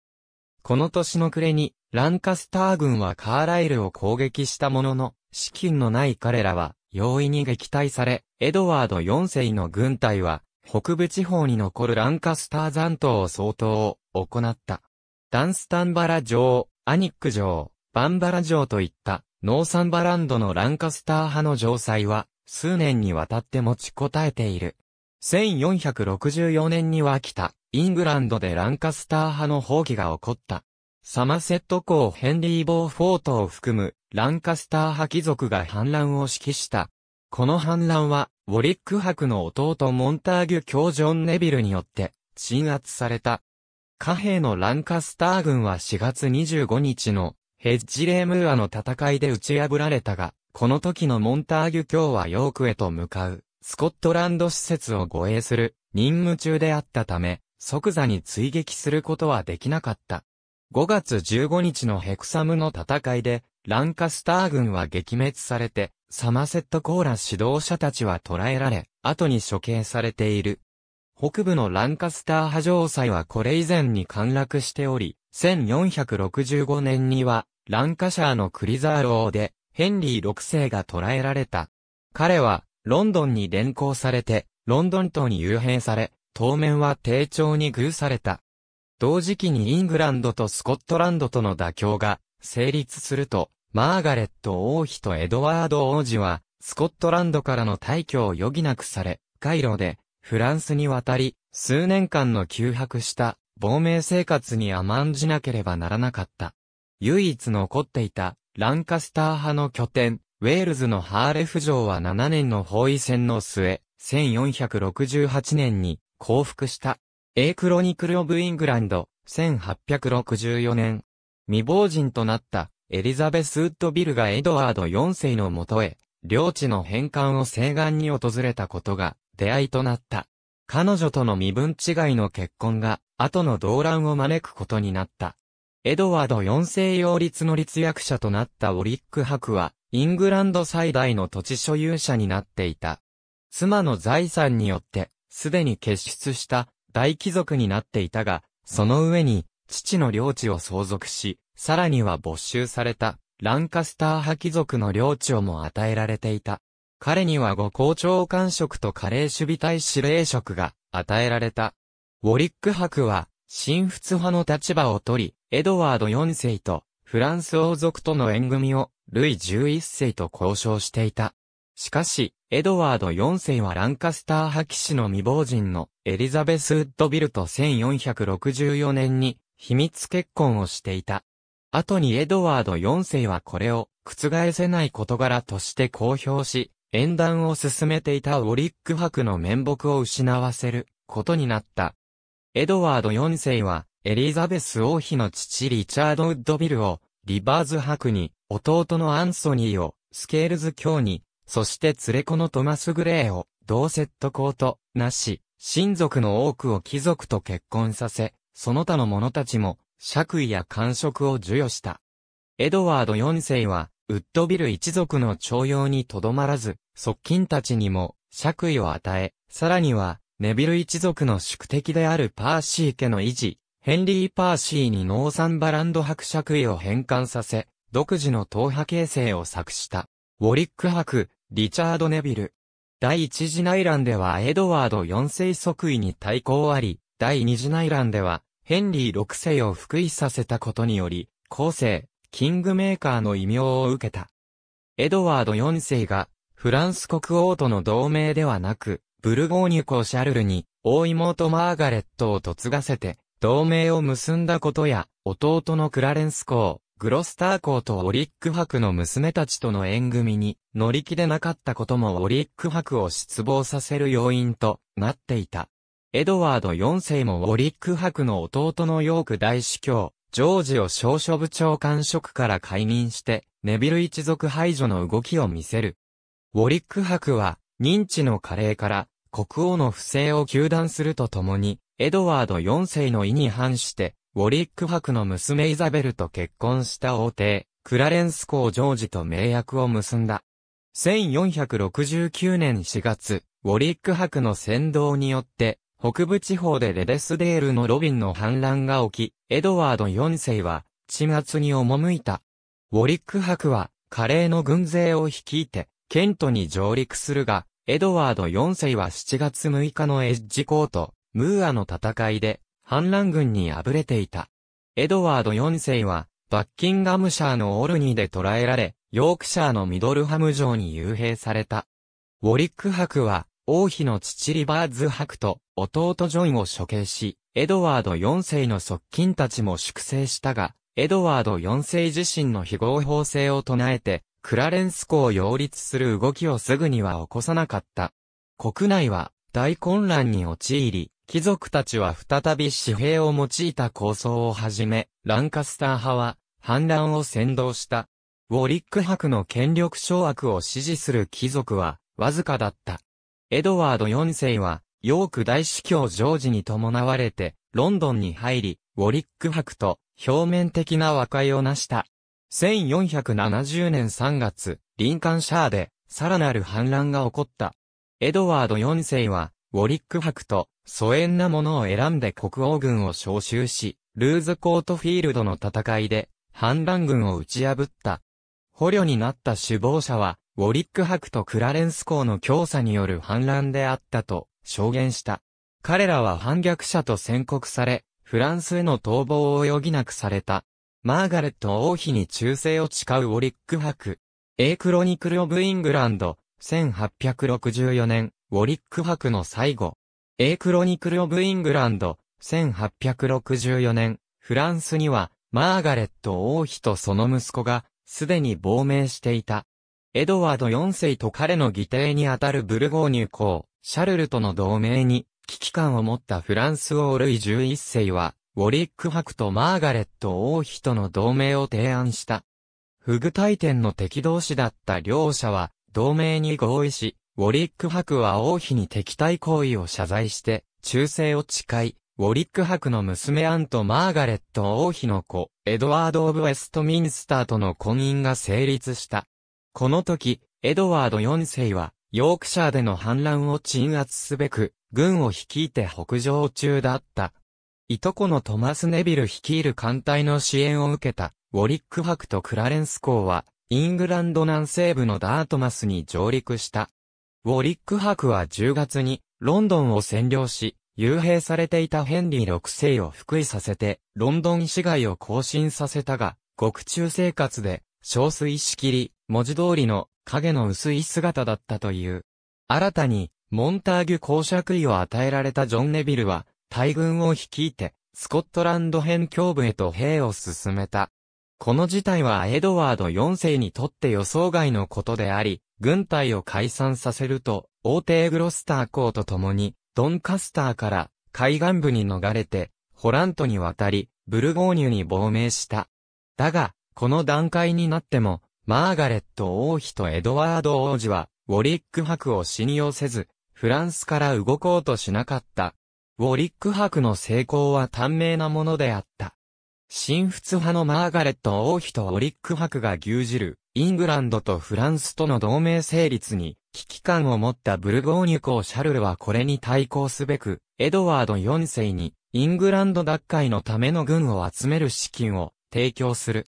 この年の暮れに、ランカスター軍はカーライルを攻撃したものの、資金のない彼らは、容易に撃退され、エドワード4世の軍隊は、北部地方に残るランカスター残党を相当を行った。ダンスタンバラ城、アニック城、バンバラ城といったノーサンバランドのランカスター派の城塞は数年にわたって持ちこたえている。1464年には来た、イングランドでランカスター派の放棄が起こった。サマセット公ヘンリー・ボーフォートを含むランカスター派貴族が反乱を指揮したこの反乱は、ウォリック博の弟モンターギュ教ジョン・ネビルによって、鎮圧された。貨幣のランカスター軍は4月25日のヘッジレームーアの戦いで打ち破られたが、この時のモンターギュ教はヨークへと向かう、スコットランド施設を護衛する任務中であったため、即座に追撃することはできなかった。5月15日のヘクサムの戦いで、ランカスター軍は撃滅されて、サマセットコーラ指導者たちは捕らえられ、後に処刑されている。北部のランカスター派城塞はこれ以前に陥落しており、1465年には、ランカシャーのクリザーローで、ヘンリー6世が捕らえられた。彼は、ロンドンに連行されて、ロンドン島に遊兵され、当面は低調に遇された。同時期にイングランドとスコットランドとの妥協が成立すると、マーガレット王妃とエドワード王子は、スコットランドからの退去を余儀なくされ、カイロで、フランスに渡り、数年間の休泊した亡命生活に甘んじなければならなかった。唯一残っていたランカスター派の拠点、ウェールズのハーレフ城は7年の包囲戦の末、1468年に降伏した。A クロニクル・オブ・イングランド、1864年。未亡人となったエリザベス・ウッドビルがエドワード4世のもとへ、領地の返還を西岸に訪れたことが出会いとなった。彼女との身分違いの結婚が、後の動乱を招くことになった。エドワード4世擁立の立役者となったオリック博は、イングランド最大の土地所有者になっていた。妻の財産によって、すでに結出した大貴族になっていたが、その上に、父の領地を相続し、さらには没収された、ランカスター派貴族の領地をも与えられていた。彼には五校長官職とカレー守備隊司令職が与えられた。ウォリック伯は、新仏派の立場を取り、エドワード4世とフランス王族との縁組をルイ11世と交渉していた。しかし、エドワード4世はランカスター派騎士の未亡人のエリザベス・ウッドビルと1464年に秘密結婚をしていた。後にエドワード4世はこれを覆せない事柄として公表し、縁談を進めていたウォリック伯の面目を失わせることになった。エドワード4世はエリザベス王妃の父リチャード・ウッドビルをリバーズ博に、弟のアンソニーをスケールズ卿に、そして連れ子のトマス・グレーをドーセット公となし、親族の多くを貴族と結婚させ、その他の者たちも、爵位や官職を授与した。エドワード4世は、ウッドビル一族の徴用にとどまらず、側近たちにも、爵位を与え、さらには、ネビル一族の宿敵であるパーシー家の維持、ヘンリー・パーシーにノーサンバランド伯爵位を返還させ、独自の党派形成を作した。ウォリック伯、リチャード・ネビル。第一次内乱ではエドワード4世即位に対抗あり、第二次内乱では、ヘンリー6世を復位させたことにより、後世、キングメーカーの異名を受けた。エドワード4世が、フランス国王との同盟ではなく、ブルゴーニュ公シャルルに、大妹マーガレットを嫁がせて、同盟を結んだことや、弟のクラレンス公、グロスター公とオリック伯の娘たちとの縁組に、乗り気でなかったこともオリック伯を失望させる要因となっていた。エドワード4世もウォリック博の弟のヨーク大司教、ジョージを少書部長官職から解任して、ネビル一族排除の動きを見せる。ウォリック博は、認知の加齢から、国王の不正を求断するとともに、エドワード4世の意に反して、ウォリック博の娘イザベルと結婚した王帝、クラレンス公ジョージと名約を結んだ。1469年4月、ウォリック博の先導によって、北部地方でレデスデールのロビンの反乱が起き、エドワード4世は、地末に赴いた。ウォリック博は、カレーの軍勢を率いて、ケントに上陸するが、エドワード4世は7月6日のエッジコート、ムーアの戦いで、反乱軍に敗れていた。エドワード4世は、バッキンガムシャーのオルニーで捕らえられ、ヨークシャーのミドルハム城に幽閉された。ウォリック博は、王妃の父リバーズ博と弟ジョンを処刑し、エドワード4世の側近たちも粛清したが、エドワード4世自身の非合法性を唱えて、クラレンス校を擁立する動きをすぐには起こさなかった。国内は大混乱に陥り、貴族たちは再び紙幣を用いた構想をはじめ、ランカスター派は反乱を先導した。ウォリック博の権力掌握を支持する貴族はわずかだった。エドワード4世は、ヨーク大司教ジョージに伴われて、ロンドンに入り、ウォリック博と表面的な和解を成した。1470年3月、リンカンシャーで、さらなる反乱が起こった。エドワード4世は、ウォリック博と疎遠なものを選んで国王軍を召集し、ルーズコートフィールドの戦いで、反乱軍を打ち破った。捕虜になった首謀者は、ウォリック博とクラレンス公の強さによる反乱であったと証言した。彼らは反逆者と宣告され、フランスへの逃亡を余儀なくされた。マーガレット王妃に忠誠を誓うウォリックエ A クロニクル・オブ・イングランド、1864年、ウォリック博の最後。A クロニクル・オブ・イングランド、1864年、フランスには、マーガレット王妃とその息子が、すでに亡命していた。エドワード4世と彼の義弟にあたるブルゴーニュ公、シャルルとの同盟に危機感を持ったフランス王ルイ11世は、ウォリック伯とマーガレット王妃との同盟を提案した。フグ大典の敵同士だった両者は、同盟に合意し、ウォリック伯は王妃に敵対行為を謝罪して、忠誠を誓い、ウォリック伯の娘アンとマーガレット王妃の子、エドワード・オブ・ウェストミンスターとの婚姻が成立した。この時、エドワード4世は、ヨークシャーでの反乱を鎮圧すべく、軍を率いて北上中だった。いとこのトマス・ネビル率いる艦隊の支援を受けた、ウォリック博とクラレンス公は、イングランド南西部のダートマスに上陸した。ウォリック博は10月に、ロンドンを占領し、幽閉されていたヘンリー6世を復位させて、ロンドン市街を更新させたが、獄中生活で、小水しきり、文字通りの影の薄い姿だったという。新たに、モンターギュ公爵位を与えられたジョン・ネビルは、大軍を率いて、スコットランド辺境部へと兵を進めた。この事態はエドワード4世にとって予想外のことであり、軍隊を解散させると、王帝グロスター公と共に、ドンカスターから海岸部に逃れて、ホラントに渡り、ブルゴーニュに亡命した。だが、この段階になっても、マーガレット王妃とエドワード王子は、ウォリック博を信用せず、フランスから動こうとしなかった。ウォリック博の成功は短命なものであった。新仏派のマーガレット王妃とウォリック博が牛耳る、イングランドとフランスとの同盟成立に、危機感を持ったブルゴーニュ公シャルルはこれに対抗すべく、エドワード4世に、イングランド奪回のための軍を集める資金を提供する。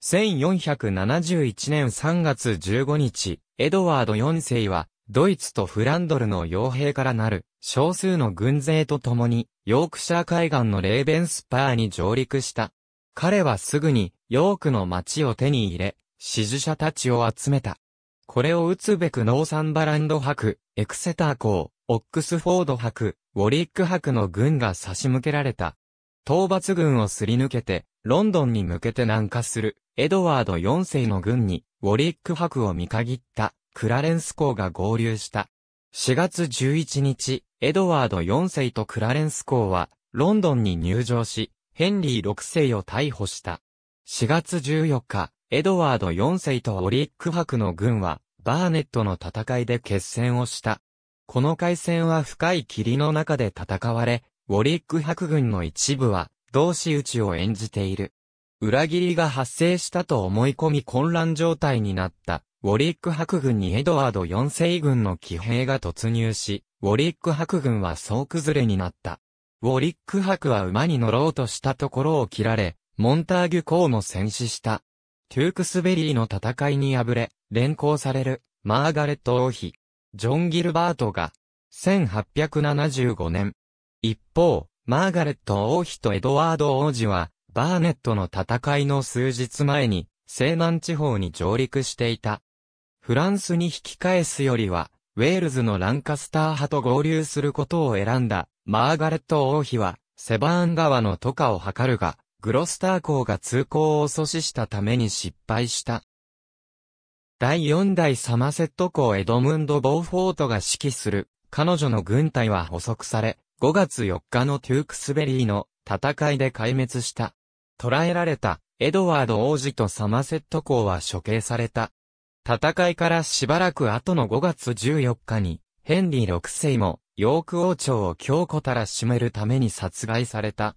1471年3月15日、エドワード4世は、ドイツとフランドルの傭兵からなる少数の軍勢と共に、ヨークシャー海岸のレーベンスパーに上陸した。彼はすぐに、ヨークの町を手に入れ、支持者たちを集めた。これを打つべくノーサンバランド博、エクセター校、オックスフォード博、ウォリック博の軍が差し向けられた。討伐軍をすり抜けて、ロンドンに向けて南下する、エドワード4世の軍に、ウォリック伯を見限った、クラレンス公が合流した。4月11日、エドワード4世とクラレンス公は、ロンドンに入場し、ヘンリー6世を逮捕した。4月14日、エドワード4世とオリック伯の軍は、バーネットの戦いで決戦をした。この海戦は深い霧の中で戦われ、ウォリック伯軍の一部は同志ちを演じている。裏切りが発生したと思い込み混乱状態になった、ウォリック白軍にエドワード4世軍の騎兵が突入し、ウォリック白軍は総崩れになった。ウォリック白は馬に乗ろうとしたところを切られ、モンターギュ公も戦死した。トゥークスベリーの戦いに敗れ、連行される、マーガレット王妃、ジョン・ギルバートが、1875年。一方、マーガレット王妃とエドワード王子は、バーネットの戦いの数日前に、西南地方に上陸していた。フランスに引き返すよりは、ウェールズのランカスター派と合流することを選んだ、マーガレット王妃は、セバーン川の渡河を図るが、グロスター港が通行を阻止したために失敗した。第四代サマセット公エドムンド・ボーフォートが指揮する、彼女の軍隊は捕捉され、5月4日のテュークスベリーの戦いで壊滅した。捕らえられたエドワード王子とサマセット公は処刑された。戦いからしばらく後の5月14日に、ヘンリー6世も、ヨーク王朝を強固たらしめるために殺害された。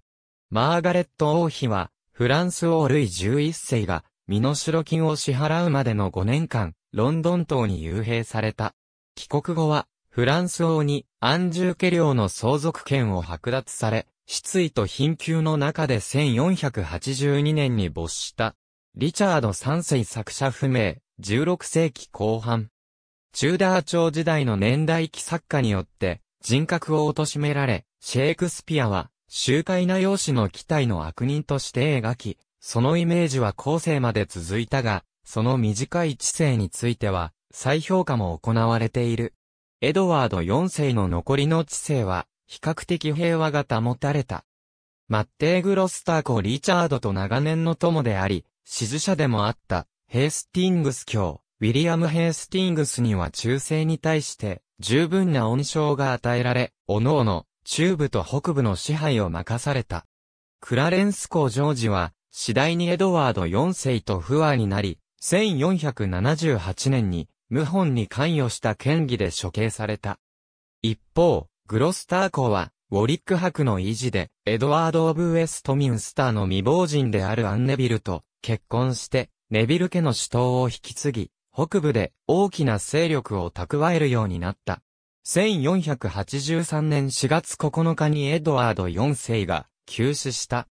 マーガレット王妃は、フランス王ルイ11世が、身代金を支払うまでの5年間、ロンドン島に幽閉された。帰国後は、フランス王に、安住家領の相続権を剥奪され、失意と貧窮の中で1482年に没した。リチャード三世作者不明、16世紀後半。チューダー朝時代の年代記作家によって、人格を貶められ、シェイクスピアは、集会な容姿の期待の悪人として描き、そのイメージは後世まで続いたが、その短い知性については、再評価も行われている。エドワード4世の残りの知性は、比較的平和が保たれた。マッテー・グロスター公リチャードと長年の友であり、支持者でもあった、ヘースティングス卿、ウィリアム・ヘースティングスには忠誠に対して、十分な恩賞が与えられ、おのおの、中部と北部の支配を任された。クラレンス公ジョージは、次第にエドワード4世と不和になり、1478年に謀反に関与した権疑で処刑された。一方、グロスター公は、ウォリック博の維持で、エドワード・オブ・ウェストミンスターの未亡人であるアンネビルと結婚して、ネビル家の首都を引き継ぎ、北部で大きな勢力を蓄えるようになった。1483年4月9日にエドワード4世が急死した。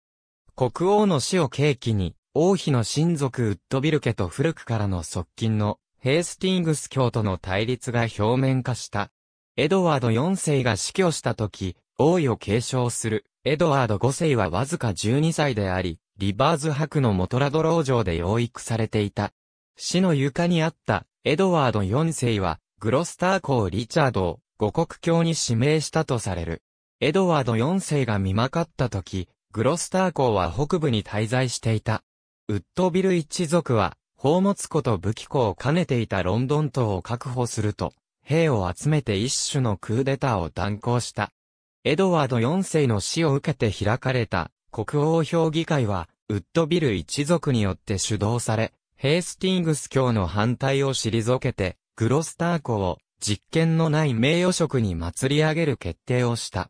国王の死を契機に、王妃の親族ウッドビル家と古くからの側近のヘースティングス教との対立が表面化した。エドワード4世が死去した時、王位を継承する、エドワード5世はわずか12歳であり、リバーズ博のモトラド牢城で養育されていた。死の床にあった、エドワード4世は、グロスター公リチャードを、五国教に指名したとされる。エドワード4世が見まかった時、グロスター公は北部に滞在していた。ウッドビル一族は、宝物庫と武器庫を兼ねていたロンドン島を確保すると、兵を集めて一種のクーデターを断行した。エドワード4世の死を受けて開かれた国王評議会は、ウッドビル一族によって主導され、ヘイスティングス教の反対を退けて、グロスター湖を実権のない名誉職に祭り上げる決定をした。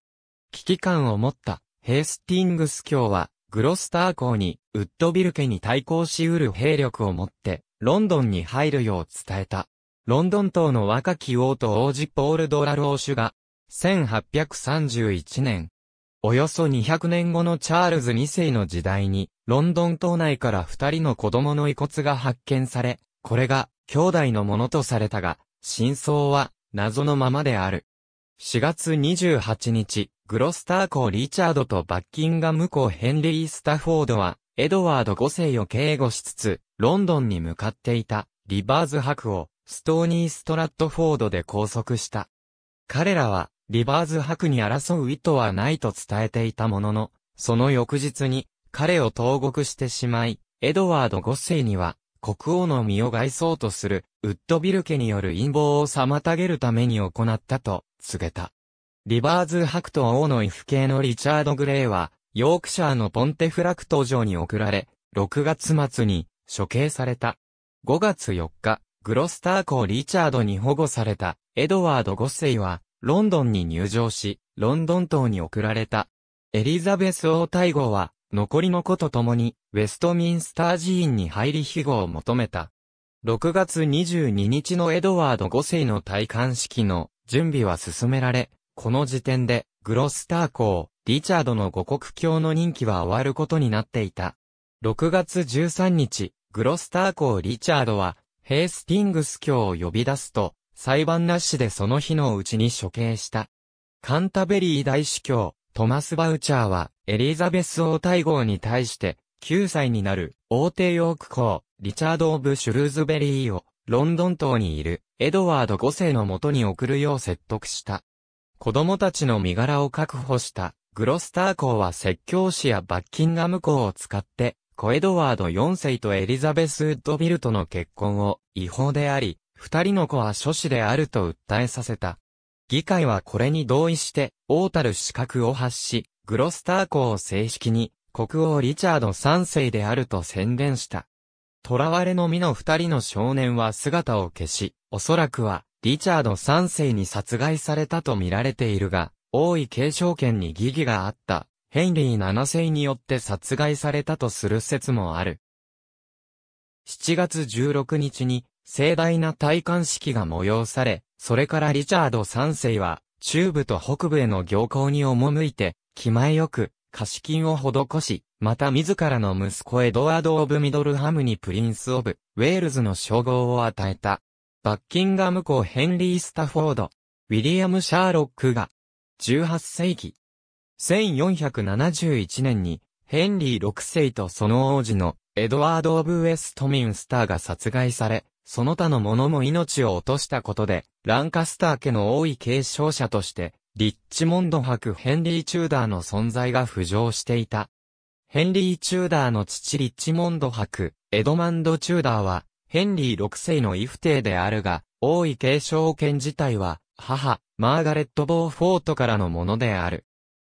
危機感を持ったヘイスティングス教は、グロスター校に、ウッドビル家に対抗し得る兵力を持って、ロンドンに入るよう伝えた。ロンドン島の若き王と王子ポール・ドラローシュが、1831年、およそ200年後のチャールズ2世の時代に、ロンドン島内から2人の子供の遺骨が発見され、これが兄弟のものとされたが、真相は謎のままである。4月28日、グロスター公リチャードとバッキンガム公ヘンリー・スタフォードは、エドワード5世を警護しつつ、ロンドンに向かっていた、リバーズ博を、ストーニー・ストラットフォードで拘束した。彼らは、リバーズ博に争う意図はないと伝えていたものの、その翌日に、彼を投獄してしまい、エドワード5世には、国王の身を害そうとする、ウッドビル家による陰謀を妨げるために行ったと、告げた。リバーズハクト王のイ父系のリチャード・グレーは、ヨークシャーのポンテフラクト城に送られ、6月末に処刑された。5月4日、グロスター公リチャードに保護されたエドワード5世は、ロンドンに入城し、ロンドン島に送られた。エリザベス王太后は、残りの子と共に、ウェストミンスター寺院に入り庇護を求めた。6月22日のエドワード5世の戴冠式の準備は進められ、この時点で、グロスター公、リチャードの五国教の任期は終わることになっていた。6月13日、グロスター公リチャードは、ヘースティングス教を呼び出すと、裁判なしでその日のうちに処刑した。カンタベリー大主教、トマス・バウチャーは、エリザベス王大号に対して、9歳になる、王帝ヨーク公、リチャード・オブ・シュルーズベリーを、ロンドン島にいる、エドワード5世のもとに送るよう説得した。子供たちの身柄を確保したグロスター公は説教師やバッキンガム校を使って、コエドワード4世とエリザベス・ウッドビルとの結婚を違法であり、二人の子は諸子であると訴えさせた。議会はこれに同意して、王たる資格を発し、グロスター公を正式に、国王リチャード3世であると宣伝した。囚われの身の二人の少年は姿を消し、おそらくは、リチャード3世に殺害されたと見られているが、王位継承権に疑義があった、ヘンリー7世によって殺害されたとする説もある。7月16日に、盛大な戴冠式が催され、それからリチャード3世は、中部と北部への行行に赴いて、気前よく、貸金を施し、また自らの息子エドワード・オブ・ミドルハムにプリンス・オブ・ウェールズの称号を与えた。バッキンガム公ヘンリー・スタフォード、ウィリアム・シャーロックが、18世紀、1471年に、ヘンリー6世とその王子の、エドワード・オブ・ウェストミンスターが殺害され、その他の者も命を落としたことで、ランカスター家の王位継承者として、リッチモンド博ヘンリー・チューダーの存在が浮上していた。ヘンリー・チューダーの父リッチモンド博、エドマンド・チューダーは、ヘンリー6世の異父帝であるが、王位継承権自体は、母、マーガレット・ボーフォートからのものである。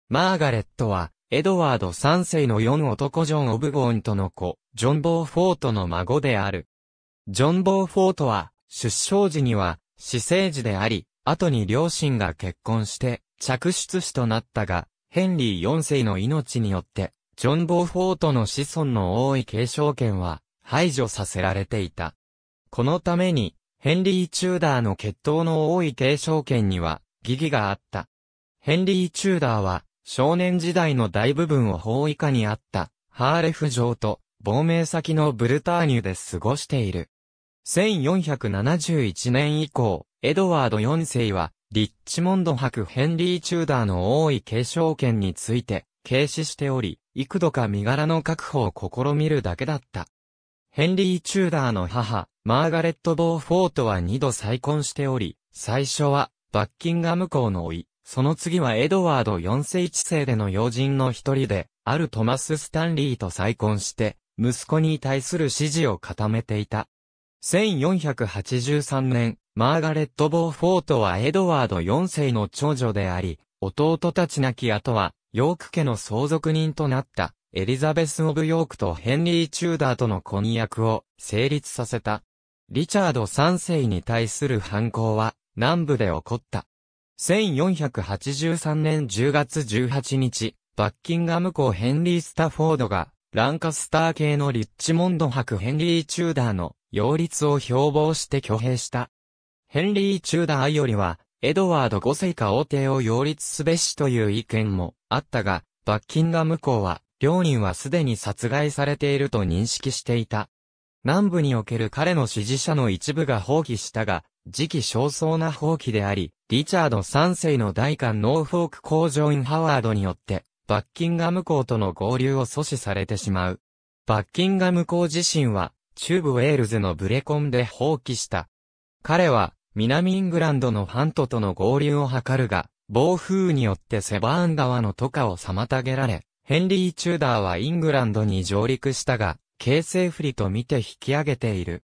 マーガレットは、エドワード3世の4男ジョン・オブゴーンとの子、ジョン・ボーフォートの孫である。ジョン・ボーフォートは、出生時には、私生児であり、後に両親が結婚して、着出子となったが、ヘンリー4世の命によって、ジョン・ボーフォートの子孫の王位継承権は、排除させられていた。このために、ヘンリー・チューダーの血統の多い継承権には、疑義があった。ヘンリー・チューダーは、少年時代の大部分を法以下にあった、ハーレフ城と、亡命先のブルターニュで過ごしている。1471年以降、エドワード4世は、リッチモンド博ヘンリー・チューダーの多い継承権について、軽視しており、幾度か身柄の確保を試みるだけだった。ヘンリー・チューダーの母、マーガレット・ボーフォートは二度再婚しており、最初は、バッキンガム公の甥、その次はエドワード4世1世での要人の一人で、あるトマス・スタンリーと再婚して、息子に対する支持を固めていた。1483年、マーガレット・ボーフォートはエドワード4世の長女であり、弟たち亡き後は、ヨーク家の相続人となった。エリザベス・オブ・ヨークとヘンリー・チューダーとの婚約を成立させた。リチャード3世に対する反抗は南部で起こった。1483年10月18日、バッキンガム公ヘンリー・スタフォードがランカスター系のリッチモンド博ヘンリー・チューダーの擁立を標榜して挙兵した。ヘンリー・チューダーよりは、エドワード5世か王帝を擁立すべしという意見もあったが、バッキンガム公は両人はすでに殺害されていると認識していた。南部における彼の支持者の一部が放棄したが、時期尚早な放棄であり、リチャード3世の大官ノーフォーク工場員ハワードによって、バッキンガム港との合流を阻止されてしまう。バッキンガム港自身は、中部ウェールズのブレコンで放棄した。彼は、南イングランドのハントとの合流を図るが、暴風によってセバーン川の渡河を妨げられ、ヘンリー・チューダーはイングランドに上陸したが、形勢不利と見て引き上げている。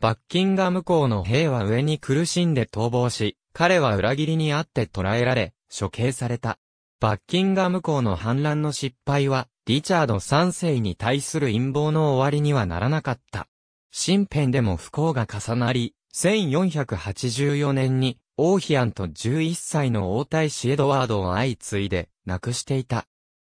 バッキンガム校の兵は上に苦しんで逃亡し、彼は裏切りにあって捕らえられ、処刑された。バッキンガム校の反乱の失敗は、リチャード3世に対する陰謀の終わりにはならなかった。身辺でも不幸が重なり、1484年に、オーヒアンと11歳の王太子エドワードを相次いで、亡くしていた。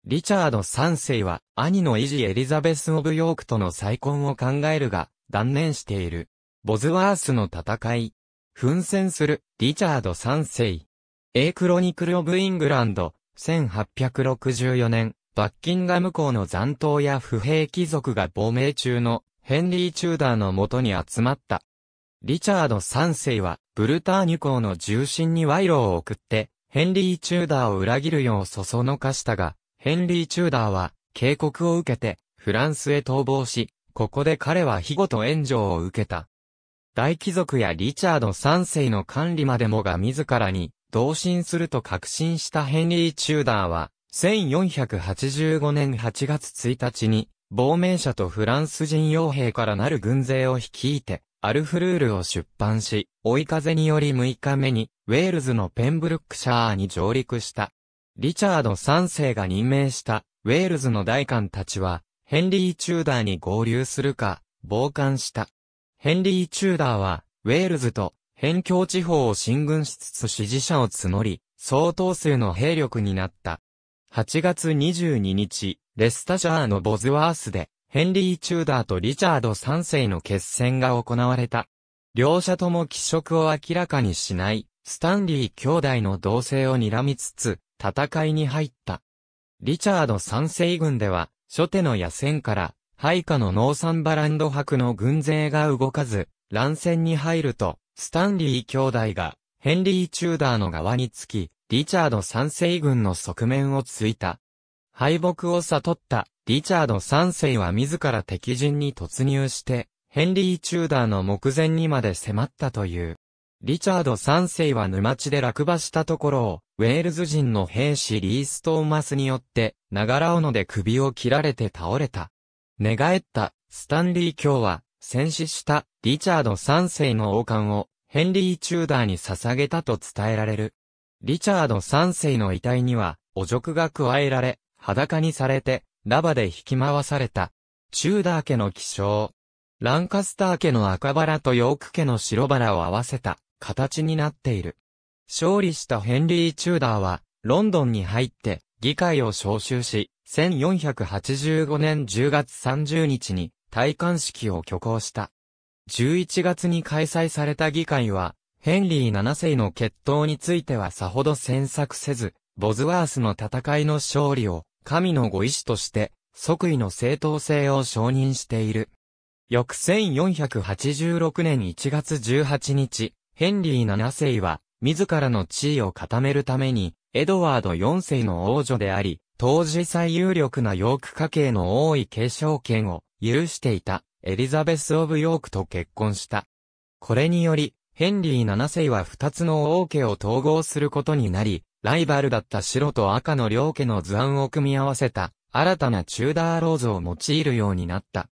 リチャード3世は、兄の維持エリザベス・オブ・ヨークとの再婚を考えるが、断念している。ボズワースの戦い。奮戦する、リチャード3世。A クロニクル・オブ・イングランド、1864年、バッキンガム校の残党や不平貴族が亡命中のヘンリー・チューダーの元に集まった。リチャード3世は、ブルターニュ校の重臣に賄賂を送って、ヘンリー・チューダーを裏切るようそそのかしたが、ヘンリー・チューダーは、警告を受けて、フランスへ逃亡し、ここで彼は庇護と援助を受けた。大貴族やリチャード3世の管理までもが自らに、同心すると確信したヘンリー・チューダーは、1485年8月1日に、亡命者とフランス人傭兵からなる軍勢を率いて、アルフルールを出版し、追い風により6日目に、ウェールズのペンブルックシャーに上陸した。リチャード3世が任命したウェールズの大官たちは、ヘンリー・チューダーに合流するか、傍観した。ヘンリー・チューダーは、ウェールズと、辺境地方を進軍しつつ支持者を募り、相当数の兵力になった。8月22日、レスタシャーのボズワースで、ヘンリー・チューダーとリチャード3世の決戦が行われた。両者とも気色を明らかにしない、スタンリー兄弟の同性を睨みつつ、戦いに入った。リチャード三世軍では、初手の野戦から、配下のノーサンバランド博の軍勢が動かず、乱戦に入ると、スタンリー兄弟が、ヘンリー・チューダーの側につき、リチャード三世軍の側面をついた。敗北を悟ったリチャード三世は自ら敵陣に突入して、ヘンリー・チューダーの目前にまで迫ったという。リチャード三世は沼地で落馬したところを、ウェールズ人の兵士リース・トーマスによって、ながら斧で首を切られて倒れた。寝返った、スタンリー卿は、戦死したリチャード3世の王冠をヘンリー・チューダーに捧げたと伝えられる。リチャード3世の遺体には汚辱が加えられ、裸にされて、ラバで引き回された。チューダー家の起床。ランカスター家の赤バラとヨーク家の白バラを合わせた形になっている。勝利したヘンリー・チューダーは、ロンドンに入って、議会を招集し、1485年10月30日に、戴冠式を挙行した。11月に開催された議会は、ヘンリー7世の決闘についてはさほど詮索せず、ボズワースの戦いの勝利を、神のご意志として、即位の正当性を承認している。翌1486年1月18日、ヘンリー7世は、自らの地位を固めるために、エドワード4世の王女であり、当時最有力なヨーク家系の王位継承権を許していたエリザベス・オブ・ヨークと結婚した。これにより、ヘンリー7世は2つの王家を統合することになり、ライバルだった白と赤の両家の図案を組み合わせた、新たなチューダーローズを用いるようになった。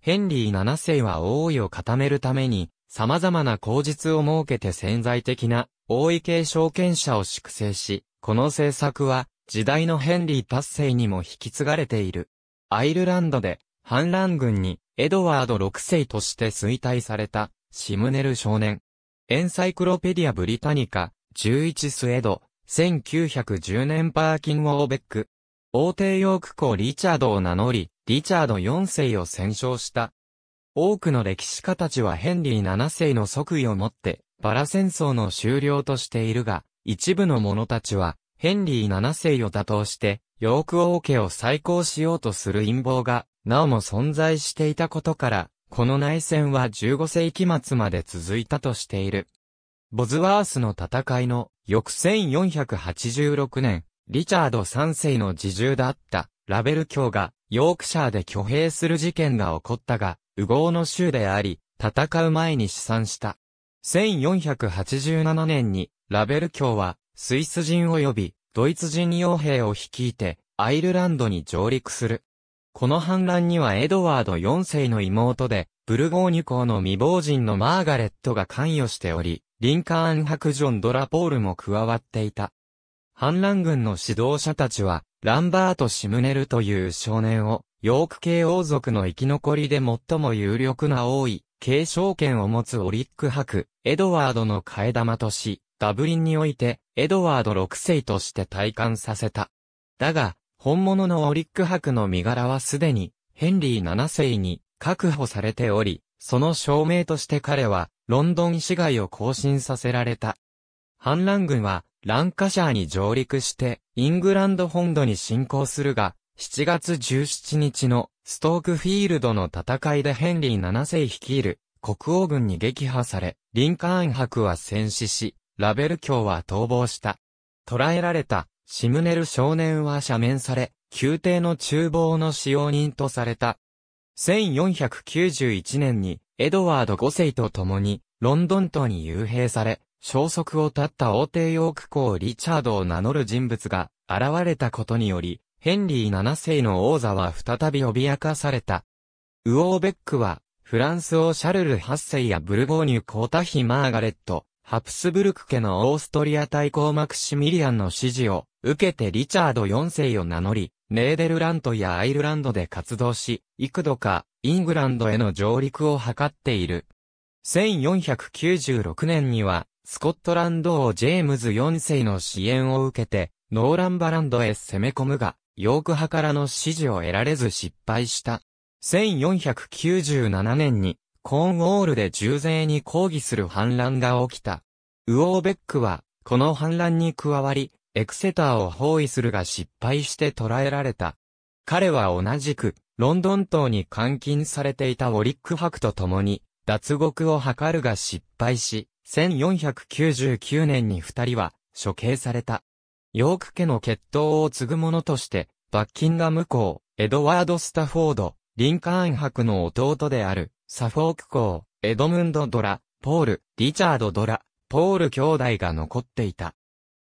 ヘンリー7世は王位を固めるために、様々な口実を設けて潜在的な王位系証権者を粛清し、この政策は時代のヘンリー達成にも引き継がれている。アイルランドで反乱軍にエドワード6世として衰退されたシムネル少年。エンサイクロペディア・ブリタニカ11スエド1910年パーキン・ウォーベック。王帝ヨーク公リチャードを名乗り、リチャード4世を戦勝した多くの歴史家たちはヘンリー7世の即位をもって、バラ戦争の終了としているが、一部の者たちは、ヘンリー7世を打倒して、ヨーク王家を再興しようとする陰謀が、なおも存在していたことから、この内戦は15世紀末まで続いたとしている。ボズワースの戦いの翌1486年、リチャード3世の自重だったラベル卿がヨークシャーで挙兵する事件が起こったが、右合の州であり、戦う前に試算した。1487年に、ラベル卿は、スイス人及び、ドイツ人傭兵を率いて、アイルランドに上陸する。この反乱にはエドワード4世の妹で、ブルゴーニュ公の未亡人のマーガレットが関与しており、リンカーンク・ジョン・ドラポールも加わっていた。反乱軍の指導者たちは、ランバート・シムネルという少年をヨーク系王族の生き残りで最も有力な王位、継承権を持つオリック伯、エドワードの替え玉とし、ダブリンにおいて、エドワード6世として体感させた。だが、本物のオリック伯の身柄はすでに、ヘンリー7世に確保されており、その証明として彼は、ロンドン市街を更新させられた。反乱軍は、ランカシャーに上陸して、イングランド本土に侵攻するが、7月17日のストークフィールドの戦いでヘンリー7世率いる国王軍に撃破され、リンカーン博は戦死し、ラベル卿は逃亡した。捕らえられたシムネル少年は赦免され、宮廷の厨房の使用人とされた。1491年にエドワード5世と共にロンドン島に幽閉され、消息を絶った王帝ヨーク公リチャードを名乗る人物が現れたことにより、ヘンリー7世の王座は再び脅かされた。ウォーベックは、フランス王シャルル8世やブルゴーニュ皇太妃マーガレット、ハプスブルク家のオーストリア大公マクシミリアンの支持を受けてリチャード4世を名乗り、ネーデルラントやアイルランドで活動し、幾度かイングランドへの上陸を図っている。1496年には、スコットランド王ジェームズ4世の支援を受けて、ノーランバランドへ攻め込むが、ヨーク派からの指示を得られず失敗した。1497年に、コーンウォールで重税に抗議する反乱が起きた。ウオーベックは、この反乱に加わり、エクセターを包囲するが失敗して捕らえられた。彼は同じく、ロンドン島に監禁されていたウォリック博と共に、脱獄を図るが失敗し、1499年に二人は処刑された。ヨーク家の血統を継ぐ者として、バッキンガム公、エドワード・スタフォード、リンカーン博の弟である、サフォーク公、エドムンド・ドラ、ポール、リチャード・ドラ、ポール兄弟が残っていた。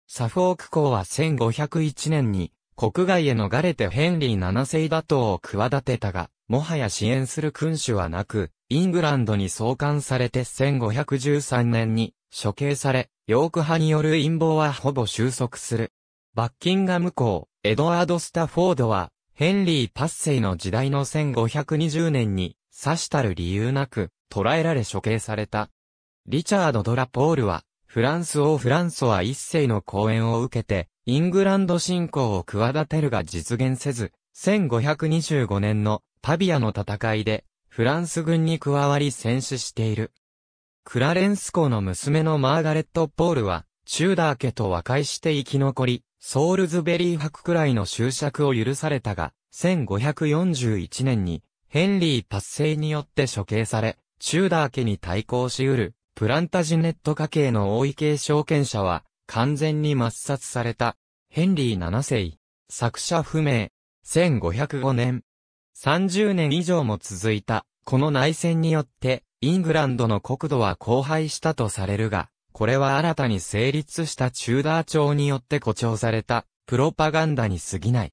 サフォーク公は1501年に、国外へ逃れてヘンリー7世打倒を企てたが、もはや支援する君主はなく、イングランドに送還されて1513年に処刑され、ヨーク派による陰謀はほぼ収束する。バッキンガム公、エドワード・スタフォードは、ヘンリー・パッセイの時代の1520年に、差したる理由なく、捕らえられ処刑された。リチャード・ドラポールは、フランス王フランソワ一世の講演を受けて、イングランド侵攻を企てるが実現せず、1525年のパビアの戦いで、フランス軍に加わり戦死している。クラレンス公の娘のマーガレット・ポールは、チューダー家と和解して生き残り、ソールズベリー博くらいの執着を許されたが、1541年にヘンリー達成によって処刑され、チューダー家に対抗し得る、プランタジネット家系の大井系証券者は、完全に抹殺された、ヘンリー7世。作者不明。1505年。30年以上も続いた、この内戦によって、イングランドの国土は荒廃したとされるが、これは新たに成立したチューダー朝によって誇張された、プロパガンダに過ぎない。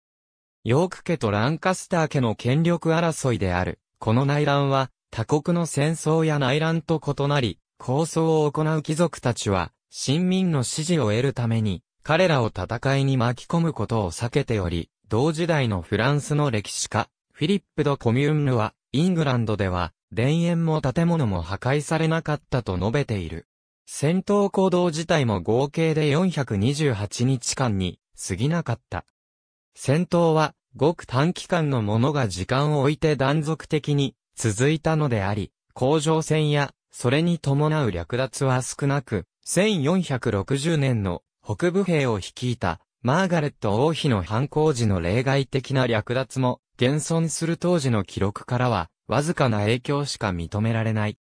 ヨーク家とランカスター家の権力争いである。この内乱は、他国の戦争や内乱と異なり、抗争を行う貴族たちは、親民の支持を得るために、彼らを戦いに巻き込むことを避けており、同時代のフランスの歴史家、フィリップ・ド・コミューンヌは、イングランドでは、田園も建物も破壊されなかったと述べている。戦闘行動自体も合計で428日間に過ぎなかった。戦闘は、ごく短期間のものが時間を置いて断続的に続いたのであり、甲状戦や、それに伴う略奪は少なく、1460年の北部兵を率いたマーガレット王妃の反抗時の例外的な略奪も現存する当時の記録からはわずかな影響しか認められない。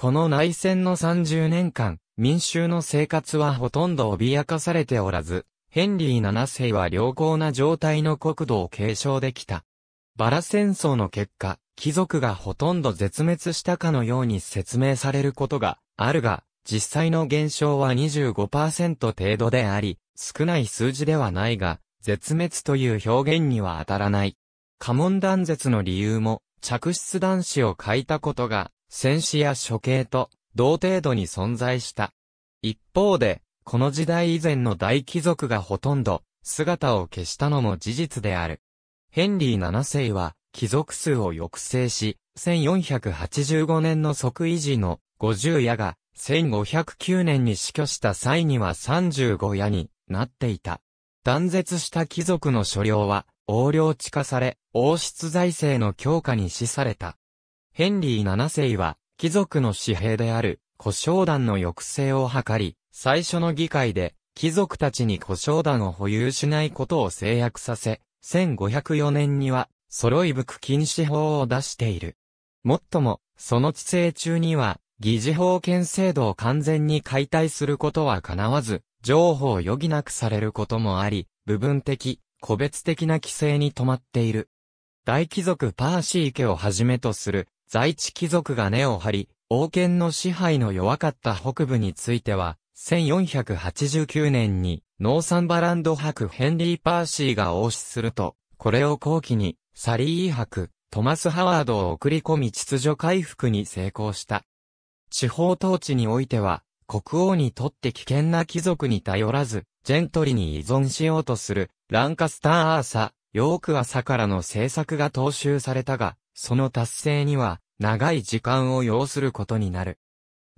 この内戦の30年間、民衆の生活はほとんど脅かされておらず、ヘンリー7世は良好な状態の国土を継承できた。バラ戦争の結果、貴族がほとんど絶滅したかのように説明されることがあるが、実際の減少は25%程度であり、少ない数字ではないが、絶滅という表現には当たらない。家紋断絶の理由も、着室男子を書いたことが戦死や処刑と同程度に存在した。一方で、この時代以前の大貴族がほとんど姿を消したのも事実である。ヘンリー7世は貴族数を抑制し、1485年の即維持の50夜が1509年に死去した際には35夜になっていた。断絶した貴族の所領は横領地化され、王室財政の強化に死された。ヘンリー7世は、貴族の私兵である、古商団の抑制を図り、最初の議会で、貴族たちに古商団を保有しないことを制約させ、1504年には、揃いく禁止法を出している。もっとも、その治世中には、議事法権制度を完全に解体することは叶わず、譲歩を余儀なくされることもあり、部分的、個別的な規制に止まっている。大貴族パーシー家をはじめとする在地貴族が根を張り、王権の支配の弱かった北部については、1489年にノーサンバランド博ヘンリー・パーシーが王室すると、これを後期にサリー博、トマス・ハワードを送り込み秩序回復に成功した。地方統治においては、国王にとって危険な貴族に頼らず、ジェントリに依存しようとする、ランカスター・アーサ、ヨーク朝からの政策が踏襲されたが、その達成には長い時間を要することになる。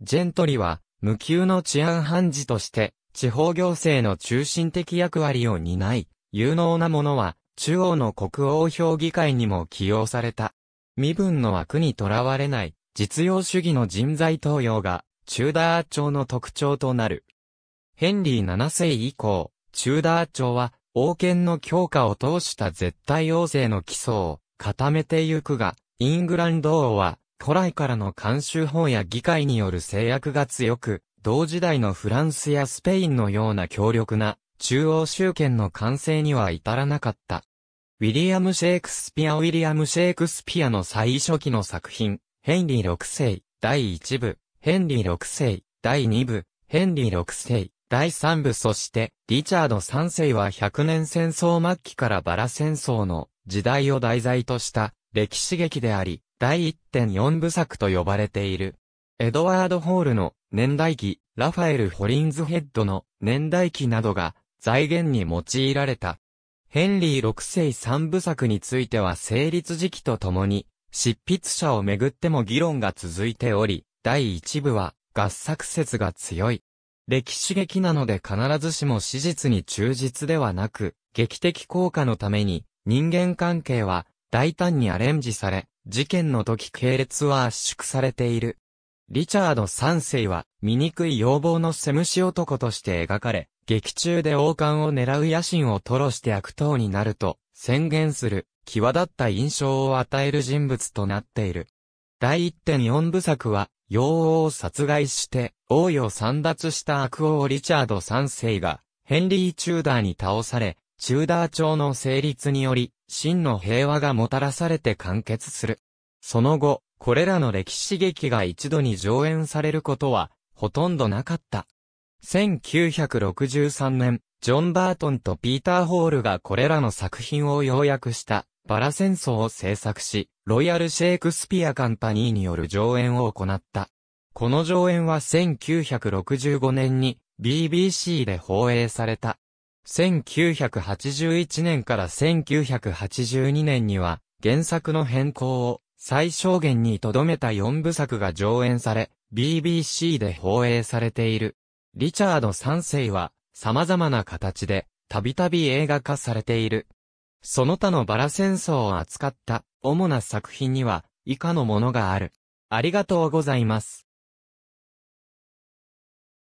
ジェントリは無給の治安判事として地方行政の中心的役割を担い、有能な者は中央の国王評議会にも起用された。身分の枠にとらわれない実用主義の人材登用がチューダー朝の特徴となる。ヘンリー7世以降、チューダー朝は王権の強化を通した絶対王政の基礎を固めてゆくが、イングランド王は、古来からの慣習法や議会による制約が強く、同時代のフランスやスペインのような強力な中央集権の完成には至らなかった。ウィリアム・シェイクスピア・ウィリアム・シェイクスピアの最初期の作品、ヘンリー6世、第1部、ヘンリー6世、第2部、ヘンリー6世、第3部そして、リチャード3世は100年戦争末期からバラ戦争の時代を題材とした歴史劇であり、第1.4部作と呼ばれている。エドワード・ホールの年代記、ラファエル・ホリンズヘッドの年代記などが財源に用いられた。ヘンリー6世3部作については成立時期とともに、執筆者をめぐっても議論が続いており、第1部は合作説が強い。歴史劇なので必ずしも史実に忠実ではなく、劇的効果のために人間関係は大胆にアレンジされ、事件の時系列は圧縮されている。リチャード三世は、醜い要望のセムシ男として描かれ、劇中で王冠を狙う野心を吐露して悪党になると宣言する、際立った印象を与える人物となっている。第1.4部作は、妖王を殺害して、王位を散奪した悪王リチャード三世が、ヘンリー・チューダーに倒され、チューダー朝の成立により、真の平和がもたらされて完結する。その後、これらの歴史劇が一度に上演されることは、ほとんどなかった。1963年、ジョン・バートンとピーター・ホールがこれらの作品を要約した、バラ戦争を制作し、ロイヤル・シェイクスピア・カンパニーによる上演を行った。この上演は1965年に BBC で放映された。1981年から1982年には、原作の変更を最小限に留めた4部作が上演され、BBC で放映されている。リチャード3世は様々な形でたびたび映画化されている。その他のバラ戦争を扱った主な作品には以下のものがある。ありがとうございます。